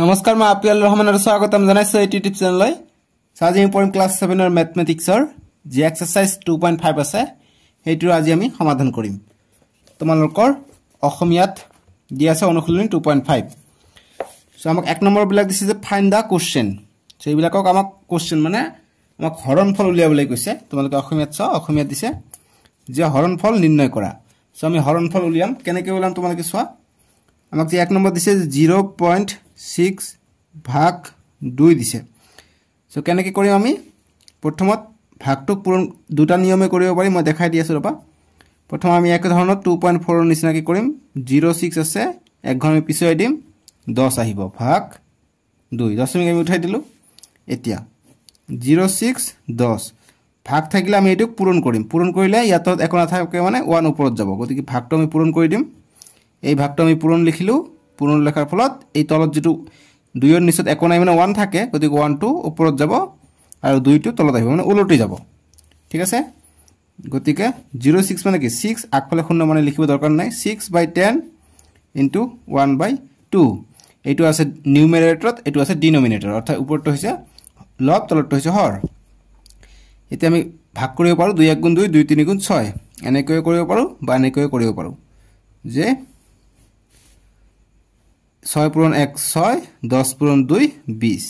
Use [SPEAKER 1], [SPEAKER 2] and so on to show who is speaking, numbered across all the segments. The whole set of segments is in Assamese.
[SPEAKER 1] নমস্কাৰ মই আপিয়াল ৰহমানৰ স্বাগতম জনাইছোঁ এই ইউটিউব চেনেললৈ চ' আজি আমি পঢ়িম ক্লাছ ছেভেনৰ মেথমেটিক্সৰ যি এক্সাৰচাইজ টু পইণ্ট ফাইভ আছে সেইটোৰ আজি আমি সমাধান কৰিম তোমালোকৰ অসমীয়াত দি আছে অনুশীলনী টু পইণ্ট ফাইভ চ' আমাক এক নম্বৰবিলাক দিছে যে ফাইন দ্য কুৱেশ্যন চ' এইবিলাকক আমাক কুৱেশ্যন মানে আমাক হৰণফল উলিয়াবলৈ কৈছে তোমালোকে অসমীয়াত চাওঁ অসমীয়াত দিছে যে হৰণফল নিৰ্ণয় কৰা চ' আমি হৰণফল উলিয়াম কেনেকৈ উলিয়াম তোমালোকে চোৱা আমাক যে এক নম্বৰ দিছে জিৰ' পইণ্ট ছিক্স ভাগ দুই দিছে চ' কেনেকৈ কৰিম আমি প্ৰথমত ভাগটোক পূৰণ দুটা নিয়মে কৰিব পাৰি মই দেখাই দি আছোঁ ৰ'বা প্ৰথম আমি একেধৰণৰ টু পইণ্ট ফ'ৰৰ নিচিনাকৈ কৰিম জিৰ' ছিক্স আছে এক ঘৰ আমি পিছুৱাই দিম দহ আহিব ভাগ দুই দশমিক আমি উঠাই দিলোঁ এতিয়া জিৰ' ছিক্স দহ ভাগ থাকিলে আমি এইটোক পূৰণ কৰিম পূৰণ কৰিলে ইয়াত একো নাথাকে মানে ওৱান ওপৰত যাব গতিকে ভাগটো আমি পূৰণ কৰি দিম এই ভাগটো আমি পূৰণ লিখিলোঁ পুনৰ ফলত এই তলত যিটো দুইৰ নিচত একো নাই মানে ওৱান থাকে গতিকে ওৱানটো ওপৰত যাব আৰু দুইটো তলত আহিব মানে ওলটি যাব ঠিক আছে গতিকে জিৰ' ছিক্স মানে কি ছিক্স আগফালে শূন্য মানে লিখিব দৰকাৰ নাই six by ten into one by two এইটো আছে নিউমিনেটৰত এইটো আছে ডিনমিনেটৰ অৰ্থাৎ ওপৰতটো হৈছে লব তলতটো হৈছে হৰ এতিয়া আমি ভাগ কৰিব পাৰোঁ দুই এক গুণ দুই দুই তিনি গুণ ছয় এনেকৈয়ে কৰিব পাৰোঁ বা এনেকৈয়ে কৰিব পাৰোঁ যে ছয় পূৰণ এক ছয় দহ পূৰণ দুই বিছ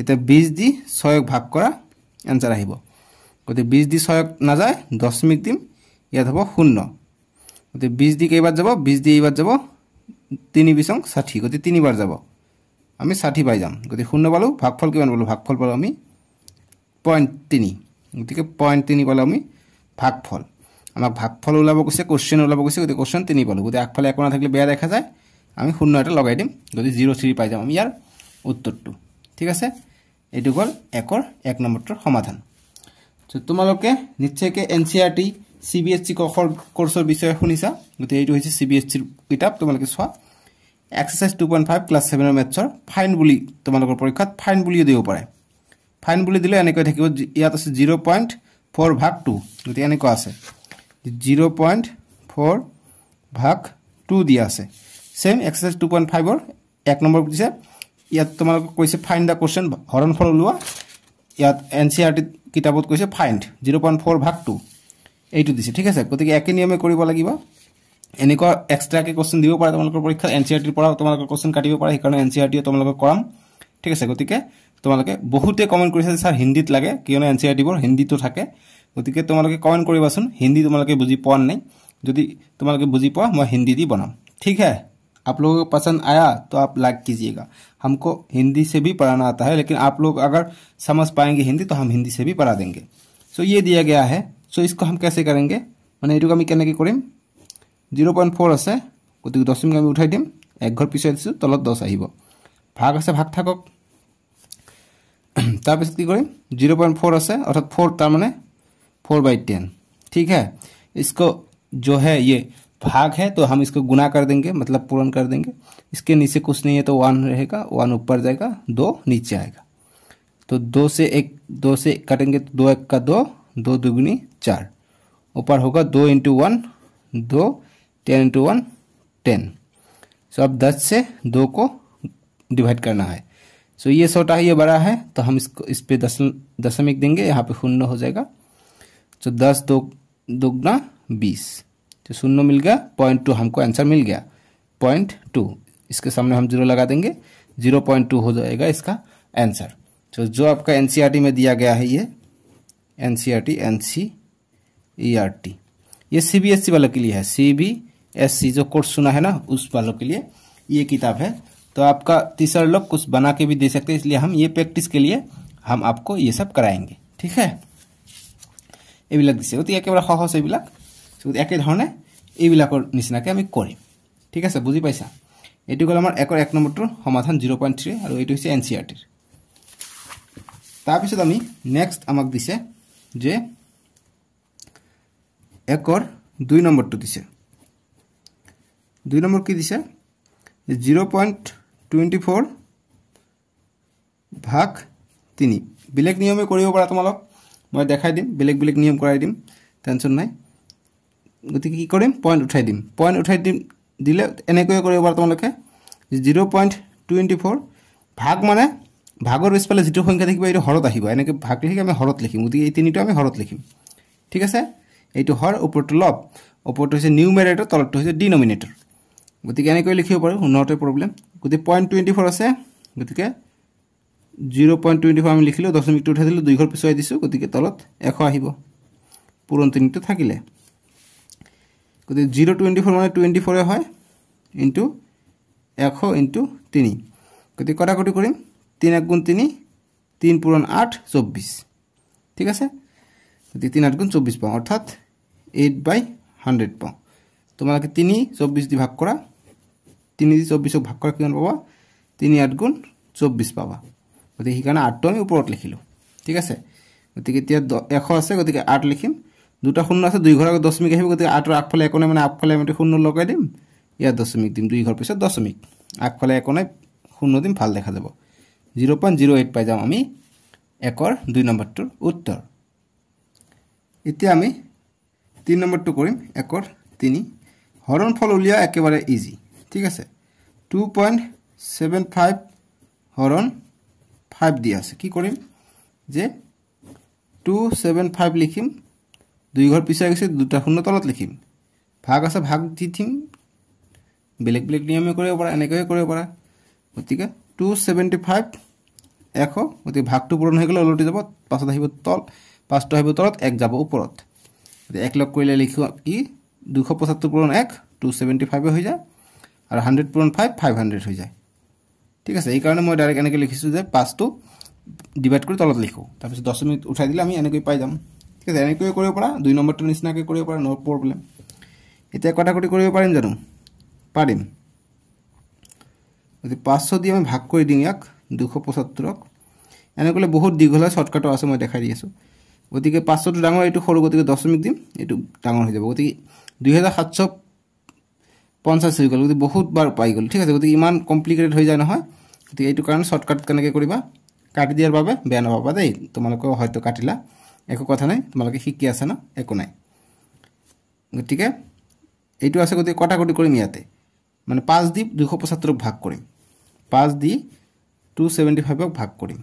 [SPEAKER 1] এতিয়া বিছ দি ছয়ক ভাগ কৰা এঞ্চাৰ আহিব গতিকে বিছ দি ছয়ক নাযায় দশমিক দিম ইয়াত হ'ব শূন্য গতিকে বিছ দি কেইবাৰ যাব বিছ দি এইবাৰ যাব তিনি বিছং ষাঠি গতিকে তিনিবাৰ যাব আমি ষাঠি পাই যাম গতিকে শূন্য পালোঁ ভাগফল কিমান পালোঁ ভাগফল পালোঁ আমি পইণ্ট তিনি গতিকে পইণ্ট তিনি পালোঁ আমি ভাগফল আমাক ভাগফল ওলাব কৈছে কুৱেশ্যন ওলাব কৈছে গতিকে কুৱেশ্যন তিনি পালোঁ গতিকে আগফালে একো নাথাকিলে বেয়া দেখা যায় আমি শূন্য এটা লগাই দিম যদি জিৰ' থ্ৰী পাই যাম আমি ইয়াৰ উত্তৰটো ঠিক আছে এইটো এইটুক একৰ এক নম্বৰটোৰ সমাধান চ' তোমালোকে নিশ্চয়কৈ N C R T C B C BSC কোৰ্সেৰ বিষয়ে শুনেছা গতি এই হয়েছে সিবিএসসিৰ কিতাপ তোমালোকে চোৱা exercise two point five class ছেভেনৰ মেথছৰ ফাইন বুলি তোমালোকৰ পৰীক্ষাত ফাইন বলেও দিব পাৰে ফাইন বুলি দিলে এনেকৈ থাকিব ইয়াত আছে জিৰ' পইণ্ট ফ'ৰ ভাগ টু গতিকে এনেকুৱা আছে জিৰ' পইণ্ট ফ'ৰ ভাগ টু দিয়া আছে চেম এক্সাৰচাইজ টু পইণ্ট ফাইভৰ এক নম্বৰ দিছে ইয়াত তোমালোকে কৈছে ফাইণ্ড দ্য কুৱেশ্যন হৰণফল ওলোৱা ইয়াত এন চি আৰ টিত কিতাপত কৈছে ফাইণ্ড জিৰ' পইণ্ট ফ'ৰ ভাগ টু এইটো দিছে ঠিক আছে গতিকে একে নিয়মে কৰিব লাগিব এনেকুৱা এক্সট্ৰাকৈ কুৱেশ্যন দিব পাৰে তোমালোকৰ পৰীক্ষাত এন চি আৰ টিৰ পৰাও তোমালোকৰ কুৱেশ্যন কাটিব পাৰে সেইকাৰণে এন চি আৰ e টিও তোমালোকে কৰাম ঠিক আছে গতিকে তোমালোকে বহুতে কমেণ্ট কৰিছা যে ছাৰ হিন্দীত লাগে কিয়নো এন চি আৰ e টিবোৰ হিন্দীটো থাকে গতিকে তোমালোকে কমেণ্ট কৰিবাচোন হিন্দী তোমালোকে বুজি পোৱা নাই যদি তোমালোকে বুজি পোৱা মই হিন্দী দি বনাম ঠিক হে आप लोगों को पसंद आया तो आप लाइक कीजिएगा हमको हिंदी से भी पढ़ाना आता है लेकिन आप लोग अगर समझ पाएंगे हिंदी तो हम हिंदी से भी पढ़ा देंगे सो ये दिया गया है सो इसको हम कैसे करेंगे मैंने यू कमी कैन की करम जीरो पॉइंट फोर आस गए दस आम उठा दीम एक घर पीछे दीस तलब दस आग आसे भाग थक कर जीरो पॉइंट फोर आस अर्थात फोर तार मैंने फोर बै टेन ठीक है इसको जो है ये भाग है तो हम इसको गुना कर देंगे मतलब पूर्ण कर देंगे इसके नीचे कुछ नहीं है तो वन रहेगा वन ऊपर जाएगा दो नीचे आएगा तो दो से एक दो से कटेंगे तो दो एक का दो दो दुगुनी चार ऊपर होगा दो इंटू वन दो ten into one ten so अब दस से दो को डिवाइड करना है सो ये छोटा है ये बड़ा है तो हम इसको इस पर दस दशमिक देंगे यहाँ पे शून्य हो जाएगा तो दस दो दुगना बीस तो शून्य मिल गया पॉइंट टू हमको आंसर मिल गया पॉइंट टू इसके सामने हम जीरो लगा देंगे जीरो पॉइंट टू हो जाएगा इसका आंसर तो जो आपका एन e में दिया गया है ये N C R N C E R T ये सी बी एस सी वालों के लिए है सी बी एस सी जो कोर्स सुना है ना उस वालों के लिए ये किताब है तो आपका तीसरा लोग कुछ बना के भी दे सकते हैं इसलिए हम ये प्रैक्टिस के लिए हम आपको ये सब कराएंगे ठीक है ये এইবিলাক দিছে গতিকে से भी लग চ' একেধৰণে এইবিলাকৰ নিচিনাকৈ আমি কৰিম ঠিক আছে বুজি পাইছা এইটো গ'ল আমাৰ একৰ এক নম্বৰটোৰ সমাধান জিৰ' পইণ্ট থ্ৰী আৰু এইটো হৈছে এন চি আৰ টিৰ তাৰপিছত আমি নেক্সট আমাক দিছে যে একৰ দুই নম্বৰটো দিছে দুই নম্বৰ কি দিছে জিৰ' পইণ্ট টুৱেণ্টি ফ'ৰ ভাগ তিনি বেলেগ নিয়মে কৰিব পাৰা তোমালোক মই দেখাই দিম বেলেগ বেলেগ নিয়ম কৰাই দিম টেনশ্যন নাই গতিকে কি কৰিম পইণ্ট উঠাই দিম পইণ্ট উঠাই দিম দিলে এনেকৈয়ে কৰিব পাৰ তোমালোকে জিৰ' পইণ্ট টুৱেণ্টি ফ'ৰ ভাগ মানে ভাগৰ পিছফালে যিটো সংখ্যা থাকিব এইটো হৰত আহিব এনেকৈ ভাগ লিখি আমি হৰত লিখিম গতিকে এই তিনিটো আমি হৰত লিখিম ঠিক আছে এইটো হৰ ওপৰটো লব ওপৰটো হৈছে নিউ মেৰেটৰ তলতটো হৈছে ডি নমিনেটৰ গতিকে এনেকৈ লিখিব পাৰোঁ শুনতে প্ৰব্লেম গতিকে পইণ্ট টুৱেণ্টি ফ'ৰ আছে গতিকে জিৰ' পইণ্ট টুৱেণ্টি ফ'ৰ আমি লিখিলোঁ দশমিকটো উঠাই দিলোঁ দুইঘৰ পিছুৱাই দিছোঁ গতিকে তলত এশ আহিব পুৰণ তিনিটো থাকিলে গতিকে জিৰ' টুৱেণ্টি ফ'ৰ মানে টুৱেণ্টি ফ'ৰে হয় ইণ্টু এশ ইণ্টু তিনি গতিকে কটাকটি কৰিম তিনি এক গুণ তিনি তিনি পূরণ আঠ চৌব্বিছ ঠিক আছে গতিকে তিনি আঠ গুণ চৌব্বিছ পাওঁ অৰ্থাৎ এইট বাই হাণ্ড্ৰেড পাওঁ তোমালোকে তিনি চৌব্বিছ দি ভাগ কৰা তিনি দি চৌব্বিছক ভাগ কৰা কিমান পাবা তিনি আঠ গুণ চৌব্বিছ পাবা গতিকে সেইকাৰণে আঠটো আমি ওপৰত লিখিলোঁ ঠিক আছে গতিকে গতি এশ আছে গতিকে আঠ লিখিম দুটা শূন্য আছে দুই ঘৰ আগত দশমিক আহিব গতিকে আঠৰ আগফালে একো নাই মানে আগফালে আমি শূন্য লগাই দিম ইয়াত দশমিক দিম দুই ঘৰ পিছত দশমিক আগফালে একো নাই শূন্য দিম ভাল দেখা যাব জিৰ' পইণ্ট জিৰ' এইট পাই যাম আমি একৰ দুই নম্বৰটোৰ উত্তৰ এতিয়া আমি তিনি নম্বৰটো কৰিম একৰ তিনি হৰণ ফল উলিওৱা একেবাৰে ইজি ঠিক আছে টু পইণ্ট ছেভেন ফাইভ হৰণ ফাইভ দিয়া আছে কি কৰিম যে টু ছেভেন ফাইভ লিখিম দুই ঘৰ পিছুৱাই গৈছে দুটা শূন্য তলত লিখিম ভাগ আছে ভাগ দি থিম বেলেগ বেলেগ নিয়মে কৰিব পাৰা এনেকৈয়ে কৰিব পাৰা গতিকে টু চেভেণ্টি ফাইভ এশ গতিকে ভাগটো পূৰণ হৈ গ'লে ওলটি যাব পাছত আহিব তল পাঁচটো আহিব তলত এক যাব ওপৰত গতিকে এক লগ কৰিলে লিখিব কি দুশ পঁচাত্তৰ পূৰণ এক টু চেভেণ্টি ফাইভে হৈ যায় আৰু হাণ্ড্ৰেড পূৰণ ফাইভ ফাইভ হাণ্ড্ৰেড হৈ যায় ঠিক আছে এইকাৰণে মই ডাইৰেক্ট এনেকৈ লিখিছোঁ যে পাঁচটো ডিভাইড কৰি তলত লিখোঁ তাৰপিছত দহ মিনিট উঠাই দিলে আমি এনেকৈ পাই যাম ঠিক আছে এনেকৈয়ে কৰিব পাৰা দুই নম্বৰটো নিচিনাকৈ কৰিব পাৰা ন' প্ৰব্লেম এতিয়া কটাকটি কৰিব পাৰিম জানো পাৰিম গতিকে পাঁচশ দি আমি ভাগ কৰি দিওঁ ইয়াক দুশ পঁচত্তৰক এনেকৈ বহুত দীঘল হয় শ্বৰ্টকাটো আছে মই দেখাই দি আছোঁ গতিকে পাঁচশটো ডাঙৰ এইটো সৰু গতিকে দশমিক দিম এইটো ডাঙৰ হৈ যাব গতিকে দুই দুহেজাৰ সাতশ পঞ্চাছ হৈ গ'ল গতিকে বহুতবাৰ পাই গ'ল ঠিক আছে গতিকে ইমান কমপ্লিকেটেড হৈ যায় নহয় গতিকে এইটো কাৰণে শ্বৰ্টকাট কেনেকৈ কৰিবা কাটি দিয়াৰ বাবে বেয়া নাপাবা দেই তোমালোকেও হয়তো কাটিলা একো কথা নাই তোমালোকে শিকি আছা ন একো নাই গতিকে এইটো আছে গতিকে কটাকটি কৰিম ইয়াতে মানে পাঁচ দি দুশ পঁচাত্তৰক ভাগ কৰিম পাঁচ দি টু চেভেণ্টি ফাইভক ভাগ কৰিম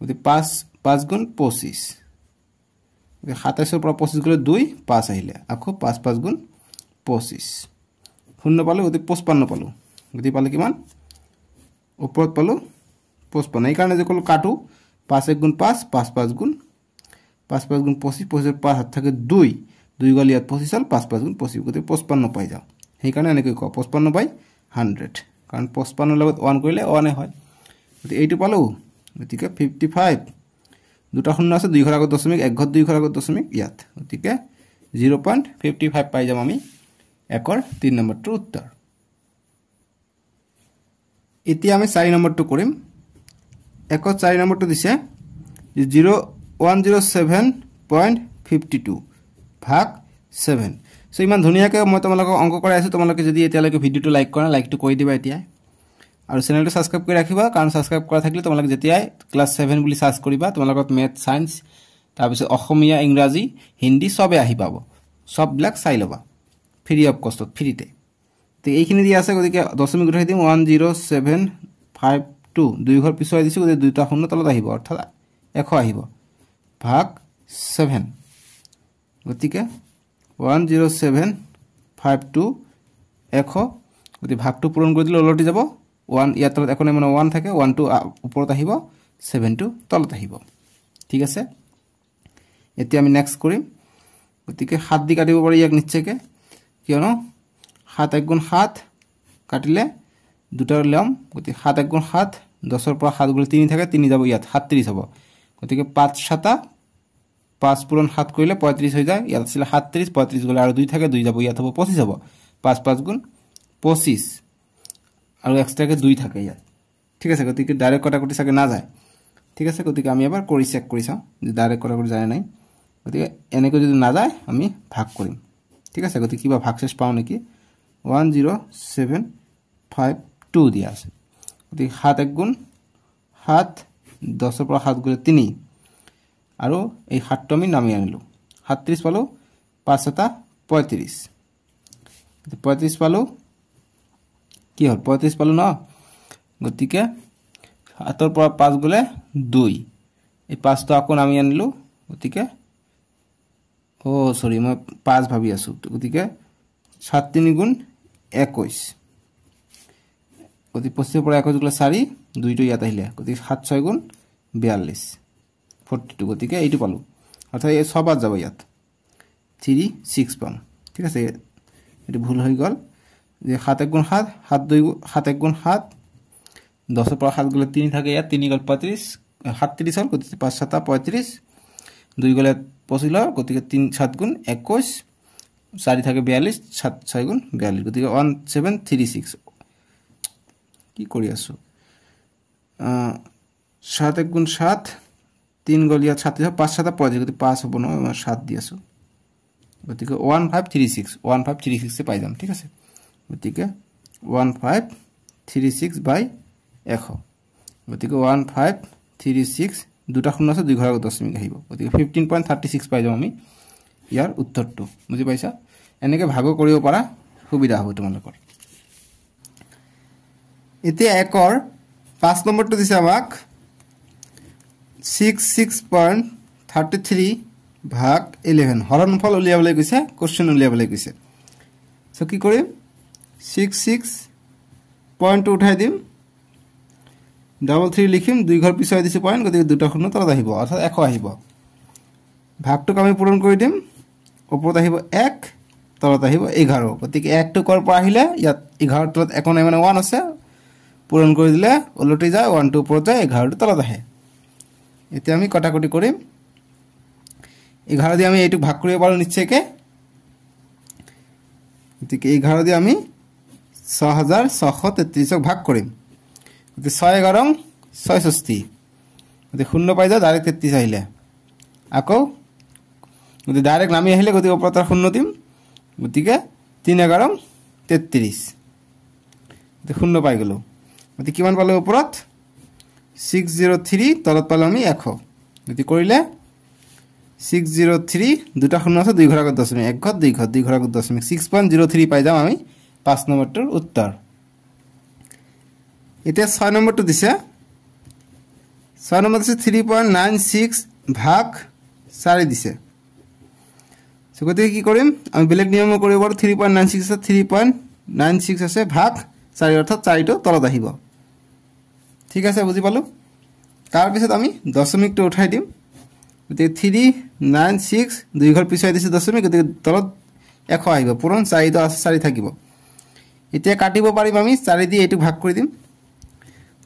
[SPEAKER 1] গতিকে পাঁচ পাঁচ গুণ পঁচিছ গতিকে সাতাইছৰ পৰা পঁচিছ গ'লে দুই পাঁচ আহিলে আকৌ পাঁচ পাঁচ গুণ পঁচিছ শূন্য পালোঁ গতিকে পঁচপন্ন পালোঁ গতিকে পালে কিমান ওপৰত পালোঁ পঁচপন্ন এইকাৰণে যে ক'লোঁ কাটো পাঁচ এক গুণ পাঁচ পাঁচ পাঁচ গুণ পাঁচ পাঁচ গুণ পঁচিছ পঁচিছৰ পাঁচ হাত থাকে দুই দুই গ'ল ইয়াত পঁচিছ হ'ল পাঁচ পাঁচ গুণ পঁচিছ গতিকে পঁচপন্ন পাই যাওঁ সেইকাৰণে এনেকৈ কওঁ পঁচপন্ন বাই হাণ্ড্ৰেড কাৰণ পঁচপন্নৰ লগত ওৱান কৰিলে ওৱানে হয় গতিকে এইটো পালোঁ গতিকে ফিফটি ফাইভ দুটা শূন্য আছে দুইঘৰ আগত দশমিক একঘৰ দুইঘৰ আগত দশমিক ইয়াত গতিকে জিৰ' পইণ্ট ফিফটি ফাইভ পাই যাম আমি একৰ তিনি নম্বৰটোৰ উত্তৰ এতিয়া আমি চাৰি নম্বৰটো কৰিম একত চাৰি নম্বৰটো দিছে zero' one zero' seven point fifty two ভাগ ছেভেন চ' ইমান ধুনীয়াকৈ মই তোমালোকক অংক কৰাই আছোঁ তোমালোকে যদি এতিয়ালৈকে ভিডিঅ'টো লাইক কৰা লাইকটো কৰি দিবা এতিয়াই আৰু চেনেলটো ছাবস্ক্ৰাইব কৰি ৰাখিবা কাৰণ ছাবস্ক্ৰাইব কৰা থাকিলে তোমালোকে যেতিয়াই ক্লাছ ছেভেন বুলি চাৰ্চ কৰিবা তোমালোকৰ মেথ ছায়েন্স তাৰপিছত অসমীয়া ইংৰাজী হিন্দী চবেই আহি পাব চববিলাক চাই ল'বা ফ্ৰী অফ কষ্টত ফ্ৰীতে তো এইখিনি দি আছে গতিকে দশমিক উঠাই দিম one zero' seven five two দুই ঘৰ পিছুৱাই দিছোঁ গতিকে দুইটা শূন্য তলত আহিব অৰ্থাৎ এশ আহিব ভাগ ছেভেন গতিকে one zero' seven five two এশ গতিকে ভাগটো পূৰণ কৰি দিলে অলৰেডি যাব ওৱান ইয়াৰ তলত এখনে মানে ওৱান থাকে ওৱানটো ওপৰত আহিব ছেভেনটো তলত আহিব ঠিক আছে এতিয়া আমি নেক্সট কৰিম গতিকে সাত দি কাটিব পাৰি ইয়াক নিশ্চয়কৈ কিয়নো সাত এক গুণ সাত কাটিলে দুটাৰ ল'ম গতিকে সাত এক গুণ সাত দহৰ পৰা সাত গুণ তিনি থাকে তিনি যাব ইয়াত সাতত্ৰিছ হ'ব গতিকে পাঁচ সাতা পাঁচ পূৰণ সাত কৰিলে পঁয়ত্ৰিছ হৈ যায় ইয়াত আছিলে সাতত্ৰিছ পঁয়ত্ৰিছ গ'লে আৰু দুই থাকে দুই যাব ইয়াত হ'ব পঁচিছ হ'ব পাঁচ পাঁচ গুণ পঁচিছ আৰু এক্সট্ৰাকৈ দুই থাকে ইয়াত ঠিক আছে গতিকে ডাইৰেক্ট কটাকুটি চাগে নাযায় ঠিক আছে গতিকে আমি এবাৰ কৰি চেক কৰি চাওঁ যে ডাইৰেক্ট কটাকুটি যায় নাই গতিকে এনেকৈ যদি নাযায় আমি ভাগ কৰিম ঠিক আছে গতিকে কিবা ভাগ চেছ পাওঁ নেকি one zero' seven five two দিয়া আছে গতিকে সাত এক গুণ সাত দহৰ পৰা সাত গুণ তিনি আৰু এই সাতটো আমি নামি আনিলোঁ সাতত্ৰিছ পালোঁ পাঁচ এটা পঁয়ত্ৰিছ পঁয়ত্ৰিছ পালোঁ কি হ'ল পঁয়ত্ৰিছ পালোঁ ন গতিকে সাতৰ পৰা পাঁচ গ'লে দুই এই পাঁচটো আকৌ নামি আনিলোঁ গতিকে অ' চৰি মই পাঁচ ভাবি আছোঁ গতিকে সাত তিনি গুণ একৈছ গতিকে পঁচিছৰ পৰা একৈছ গ'লে চাৰি দুইটো ইয়াত আহিলে গতিকে সাত ছয় গুণ বিয়াল্লিছ ফৰ্টিটো গতিকে এইটো পালোঁ অৰ্থাৎ এই ছবাৰ যাব ইয়াত থ্ৰী ছিক্স পাম ঠিক আছে এইটো ভুল হৈ গ'ল যে সাত এক গুণ সাত সাত দুই সাত এক গুণ সাত দহৰ পৰা সাত গ'লে তিনি থাকে ইয়াত তিনি গ'ল পঁয়ত্ৰিছ সাতত্ৰিছ হ'ল গতিকে পাঁচ সাতটা পঁয়ত্ৰিছ দুই গ'লে পঁচিছ হয় গতিকে তিনি সাত গুণ একৈছ চাৰি থাকে বিয়াল্লিছ সাত ছয় গুণ বিয়াল্লিছ গতিকে ওৱান ছেভেন থ্ৰী ছিক্স কি কৰি আছোঁ সাত এক গুণ সাত তিন গল ইয়াত সাত দিয়া পাঁচ সাতটা পোৱা যায় গতিকে পাঁচ হ'ব ন সাত দি আছোঁ গতিকে one five three six one five three ছিক্সে পাই যাম ঠিক আছে গতিকে one five three six by এশ গতিকে ওৱান ফাইভ থ্ৰী ছিক্স দুটা শূন্য আছে দুঘৰ আগত দশমিক আহিব গতিকে ফিফটিন পইণ্ট থাৰ্টি ছিক্স পাই যাওঁ আমি ইয়াৰ উত্তৰটো বুজি পাইছা এনেকৈ ভাগ কৰিব পৰা সুবিধা হ'ব তোমালোকৰ এতিয়া একৰ পাঁচ নম্বৰটো দিছে আমাক six six point thirty three ভাগ ইলেভেন হৰণফল উলিয়াবলৈ কৈছে কুৱেশ্যন উলিয়াবলৈ কৈছে চ' কি কৰিম ছিক্স ছিক্স পইণ্টটো উঠাই দিম ডাবল থ্ৰী লিখিম দুই ঘৰ পিছুৱাই দিছোঁ পইণ্ট গতিকে দুটা শূন্য তলত আহিব অৰ্থাৎ এশ আহিব ভাগটোক আমি পূৰণ কৰি দিম ওপৰত আহিব এক তলত আহিব এঘাৰ গতিকে একটো ক'ৰ পৰা আহিলে ইয়াত এঘাৰ তলত একো নাই মানে ওৱান আছে পূৰণ কৰি দিলে ওলটি যায় ওৱানটো ওপৰত যায় এঘাৰটো তলত আহে এতিয়া আমি কটাকটি কৰিম এঘাৰ দি আমি এইটুক ভাগ কৰিব পাৰোঁ নিশ্চয়কে গতিকে এঘাৰ দি আমি ছহাজাৰ ছশ তেত্ৰিছক ভাগ কৰিম গতিকে ছয় এঘাৰং ছয় ষষ্ঠী গতি শূন্য পাই যাওঁ ডাইৰেক্ট তেত্ৰিছ আহিলে আকৌ গতিকে ডাইৰেক্ট নামি আহিলে গতিকে ওপৰত তাৰ শূন্য দিম গতিকে তিনি এগাৰো তেত্ৰিছ গতিকে শূন্য পাই গেল গতিকে কিমান পালো ওপৰত ছিক্স জিৰ' থ্ৰী তলত পালোঁ আমি এশ গতিকে কৰিলে ছিক্স জিৰ' থ্ৰী দুটা শূন্য আছে দুই ঘৰাকত দশমিক এক ঘৰত দুই ঘৰত দুই ঘৰাকত দশমিক ছিক্স পইণ্ট জিৰ' থ্ৰী পাই যাম আমি পাঁচ নম্বৰটোৰ উত্তৰ এতিয়া ছয় নম্বৰটো দিছে ছয় নম্বৰ দিছে থ্ৰী পইণ্ট নাইন ছিক্স ভাগ চাৰি দিছে চ' গতিকে কি কৰিম আমি বেলেগ নিয়মো কৰিব পাৰোঁ থ্ৰী পইণ্ট নাইন ছিক্স আছে থ্ৰী পইণ্ট নাইন ছিক্স আছে ভাগ চাৰি অৰ্থাৎ চাৰিটো তলত আহিব ঠিক আছে বুজি পালোঁ তাৰপিছত আমি দশমিকটো উঠাই দিম গতিকে থ্ৰী নাইন ছিক্স দুই ঘৰ পিছুৱাই দিছোঁ দশমিক গতিকে তলত এশ আহিব পূৰণ চাৰিটো আছে চাৰি থাকিব এতিয়া কাটিব পাৰিম আমি চাৰি দি এইটো ভাগ কৰি দিম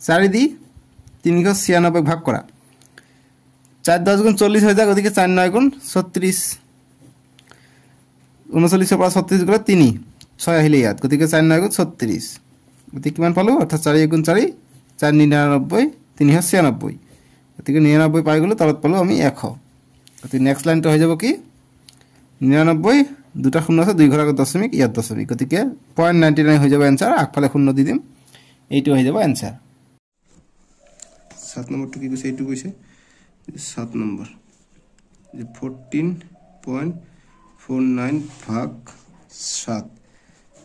[SPEAKER 1] চাৰি দি তিনিশ ছিয়ানব্বৈ ভাগ কৰা চার দশ গুণ চল্লিশ হয়ে যায় ওদিকে চার নয় গুণ ছত্রিশ উনচল্লিশের পৰা ছত্রিশ গেলে তিনি ছয় আহিলে ইয়াত গতিকে চার নয় গুণ ছত্রিশ গতিকে কিমান পালোঁ অৰ্থাৎ চাৰি গুণ চাৰি চাৰি নিৰানব্বৈ তিনিশ ছিয়ানব্বৈ গতিকে নিৰানব্বৈ পাই গ'লোঁ তলত পালোঁ আমি এশ গতিকে নেক্সট লাইনটো হৈ যাব কি নিৰানব্বৈ দুটা শূন্য আছে দুই ঘৰ দশমিক ইয়াত দশমিক গতিকে পইণ্ট নাইণ্টি নাইন হৈ যাব এনচাৰ আগফালে শূন্য দি দিম এইটো হৈ যাব এনচাৰ সাত নম্বৰটো কি কৈছে এইটো কৈছে সাত নম্বৰ যে ফৰ্টিন পইণ্ট ফ'ৰ নাইন ভাগ সাত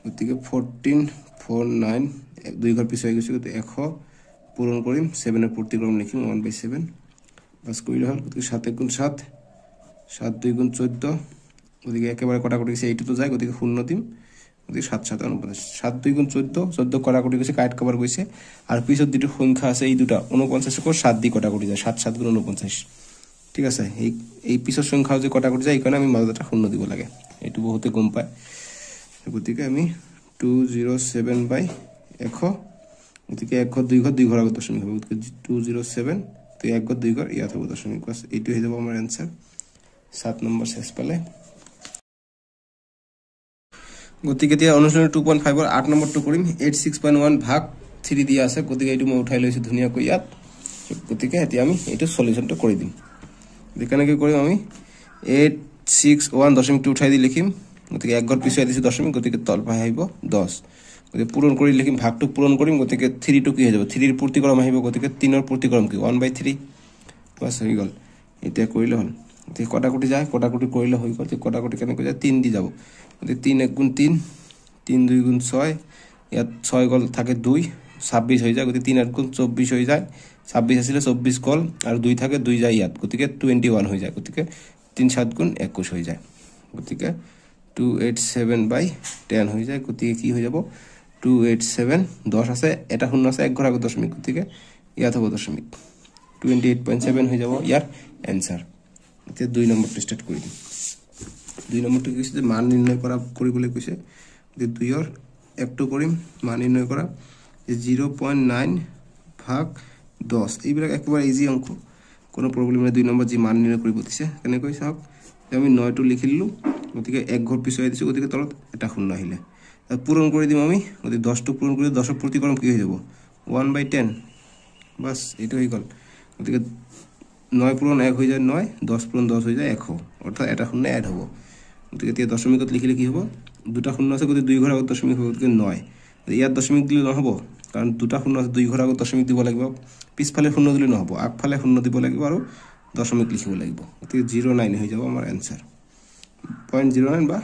[SPEAKER 1] গতিকে ফৰ্টিন ফ'ৰ নাইন দুই ঘৰ পিছুৱাই গৈছে গতিকে এশ পূরণ করি সেভেনের পূর্তিক্রম লিখি ওয়ান বাই সেভেন প্লাস কুড়ি হল ওদিকে সাত এক গুণ সাত সাত দুই গুণ চোদ্দ ওদিকে একেবারে কটাকটি গেছে এইটা তো যায় ওদিকে শূন্য দিম ওদিকে সাত সাত অনুপঞ্চাশ সাত দুই গুণ চোদ্দ চোদ্দ কটাকটি গেছে কাট কভার গৈছে আর পিছত দুটো সংখ্যা আছে এই দুটা কর সাত দিয়ে কটাকটি যায় সাত সাত গুণ ঊনপঞ্চাশ ঠিক আছে এই এই পিছর সংখ্যাও যে কটাকটি যায় এই কারণে আমি মাদাটা এটা শূন্য দিব লাগে এইটো বহুতে গম পায় গতিকে আমি টু জিৰ' ছেভেন বাই এশ গতিকে এক ঘৰ দুই ঘৰ দুই ঘৰ আগত দশমিক হ'ব গতিকে টু জিৰ' ছেভেন গতিকে এক ঘৰ দুই ঘৰ ইয়াত হ'ব দশমিক পাছ এইটো আহি যাব আমাৰ এনচাৰ সাত নম্বৰ শেষ পালে গতিকে এতিয়া অনুশীলন টু পইণ্ট ফাইভৰ আঠ নম্বৰটো কৰিম এইট ছিক্স পইণ্ট ওৱান ভাগ থ্ৰী দিয়া আছে গতিকে এইটো মই উঠাই লৈছোঁ ধুনীয়াকৈ ইয়াত গতিকে এতিয়া আমি এইটো চলিউশ্যনটো কৰি দিম গতিকে কেনেকৈ কৰিম আমি এইট ছিক্স ওৱান দশমিকটো উঠাই দি লিখিম গতিকে এক ঘৰ পিছুৱাই দিছোঁ দশমিক গতিকে তলফাই আহিব দহ গতিকে পূৰণ কৰি লিখিম ভাগটোক পূৰণ কৰিম গতিকে থ্ৰীটো কি হৈ যাব থ্ৰীৰ প্ৰতিক্ৰম আহিব গতিকে তিনৰ প্ৰতিক্ৰম কি ওৱান বাই থ্ৰী বাছ হৈ গ'ল এতিয়া কৰিলে হ'ল গতিকে কটাকুটি যায় কটাকুটি কৰিলে হৈ গ'ল কটাকুটি কেনেকৈ যায় তিন দি যাব গতিকে তিন এক গুণ তিন তিন দুই গুণ ছয় ইয়াত ছয় গ'ল থাকে দুই ছাব্বিছ হৈ যায় গতিকে তিন আঠ গুণ চৌব্বিছ হৈ যায় ছাব্বিছ আছিলে চৌব্বিছ গ'ল আৰু দুই থাকে দুই যায় ইয়াত গতিকে টুৱেণ্টি ওৱান হৈ যায় গতিকে তিন সাত গুণ একৈছ হৈ যায় গতিকে two eight seven by ten হৈ যায় গতিকে কি হৈ যাব টু এইট সেভেন দশ আছে এটা শূন্য আছে এক ঘর আগে দশমিক গতিকে ইয়াত হব দশমিক টুয়েন্টি এইট পয়েন্ট সেভেন হয়ে যাব ইয়ার এনসার এতে দুই নম্বরটি স্টার্ট করে দিই দুই নম্বরটি কৈছে যে মান নির্ণয় করা করবলে কৈছে গতি দুইয়ের একটু করিম মান নির্ণয় করা যে জিরো পয়েন্ট নাইন ভাগ দশ এইবিল একবারে ইজি অঙ্ক কোনো প্রবলেম নাই দুই নম্বর যে মান নির্ণয় করব দিছে কেন চাওক আমি নয়টো লিখিলো গতি এক ঘর পিছিয়ে দিছো গতি তলত এটা শূন্য আহিলে পূরণ করে দিব আমি ওদের দশটা পূরণ করে দশক প্রতিক্রম কী হয়ে যাবো ওয়ান বাই টেন বাস এটা হয়ে গেল ওদিকে নয় পূরণ এক হয়ে যায় নয় দশ পূরণ দশ হয়ে যায় এক হো অর্থাৎ এটা শূন্য অ্যাড হবো ওদিকে তিয়া দশমিকত লিখলে কী হবো দুটা শূন্য আছে কোথায় দুই ঘর আগত দশমিক হবো ওদিকে নয় ইয়ার দশমিক দিলে নহ'ব কাৰণ দুটা শূন্য আছে দুই ঘৰ আগত দশমিক দিব লাগিব পিছফালে শূন্য দিলে নহ'ব আগফালে শূন্য দিব লাগিব আৰু দশমিক লিখিব লাগিব গতিকে জিৰ' নাইন হৈ যাব আমাৰ এনচাৰ পইণ্ট জিৰ' নাইন বা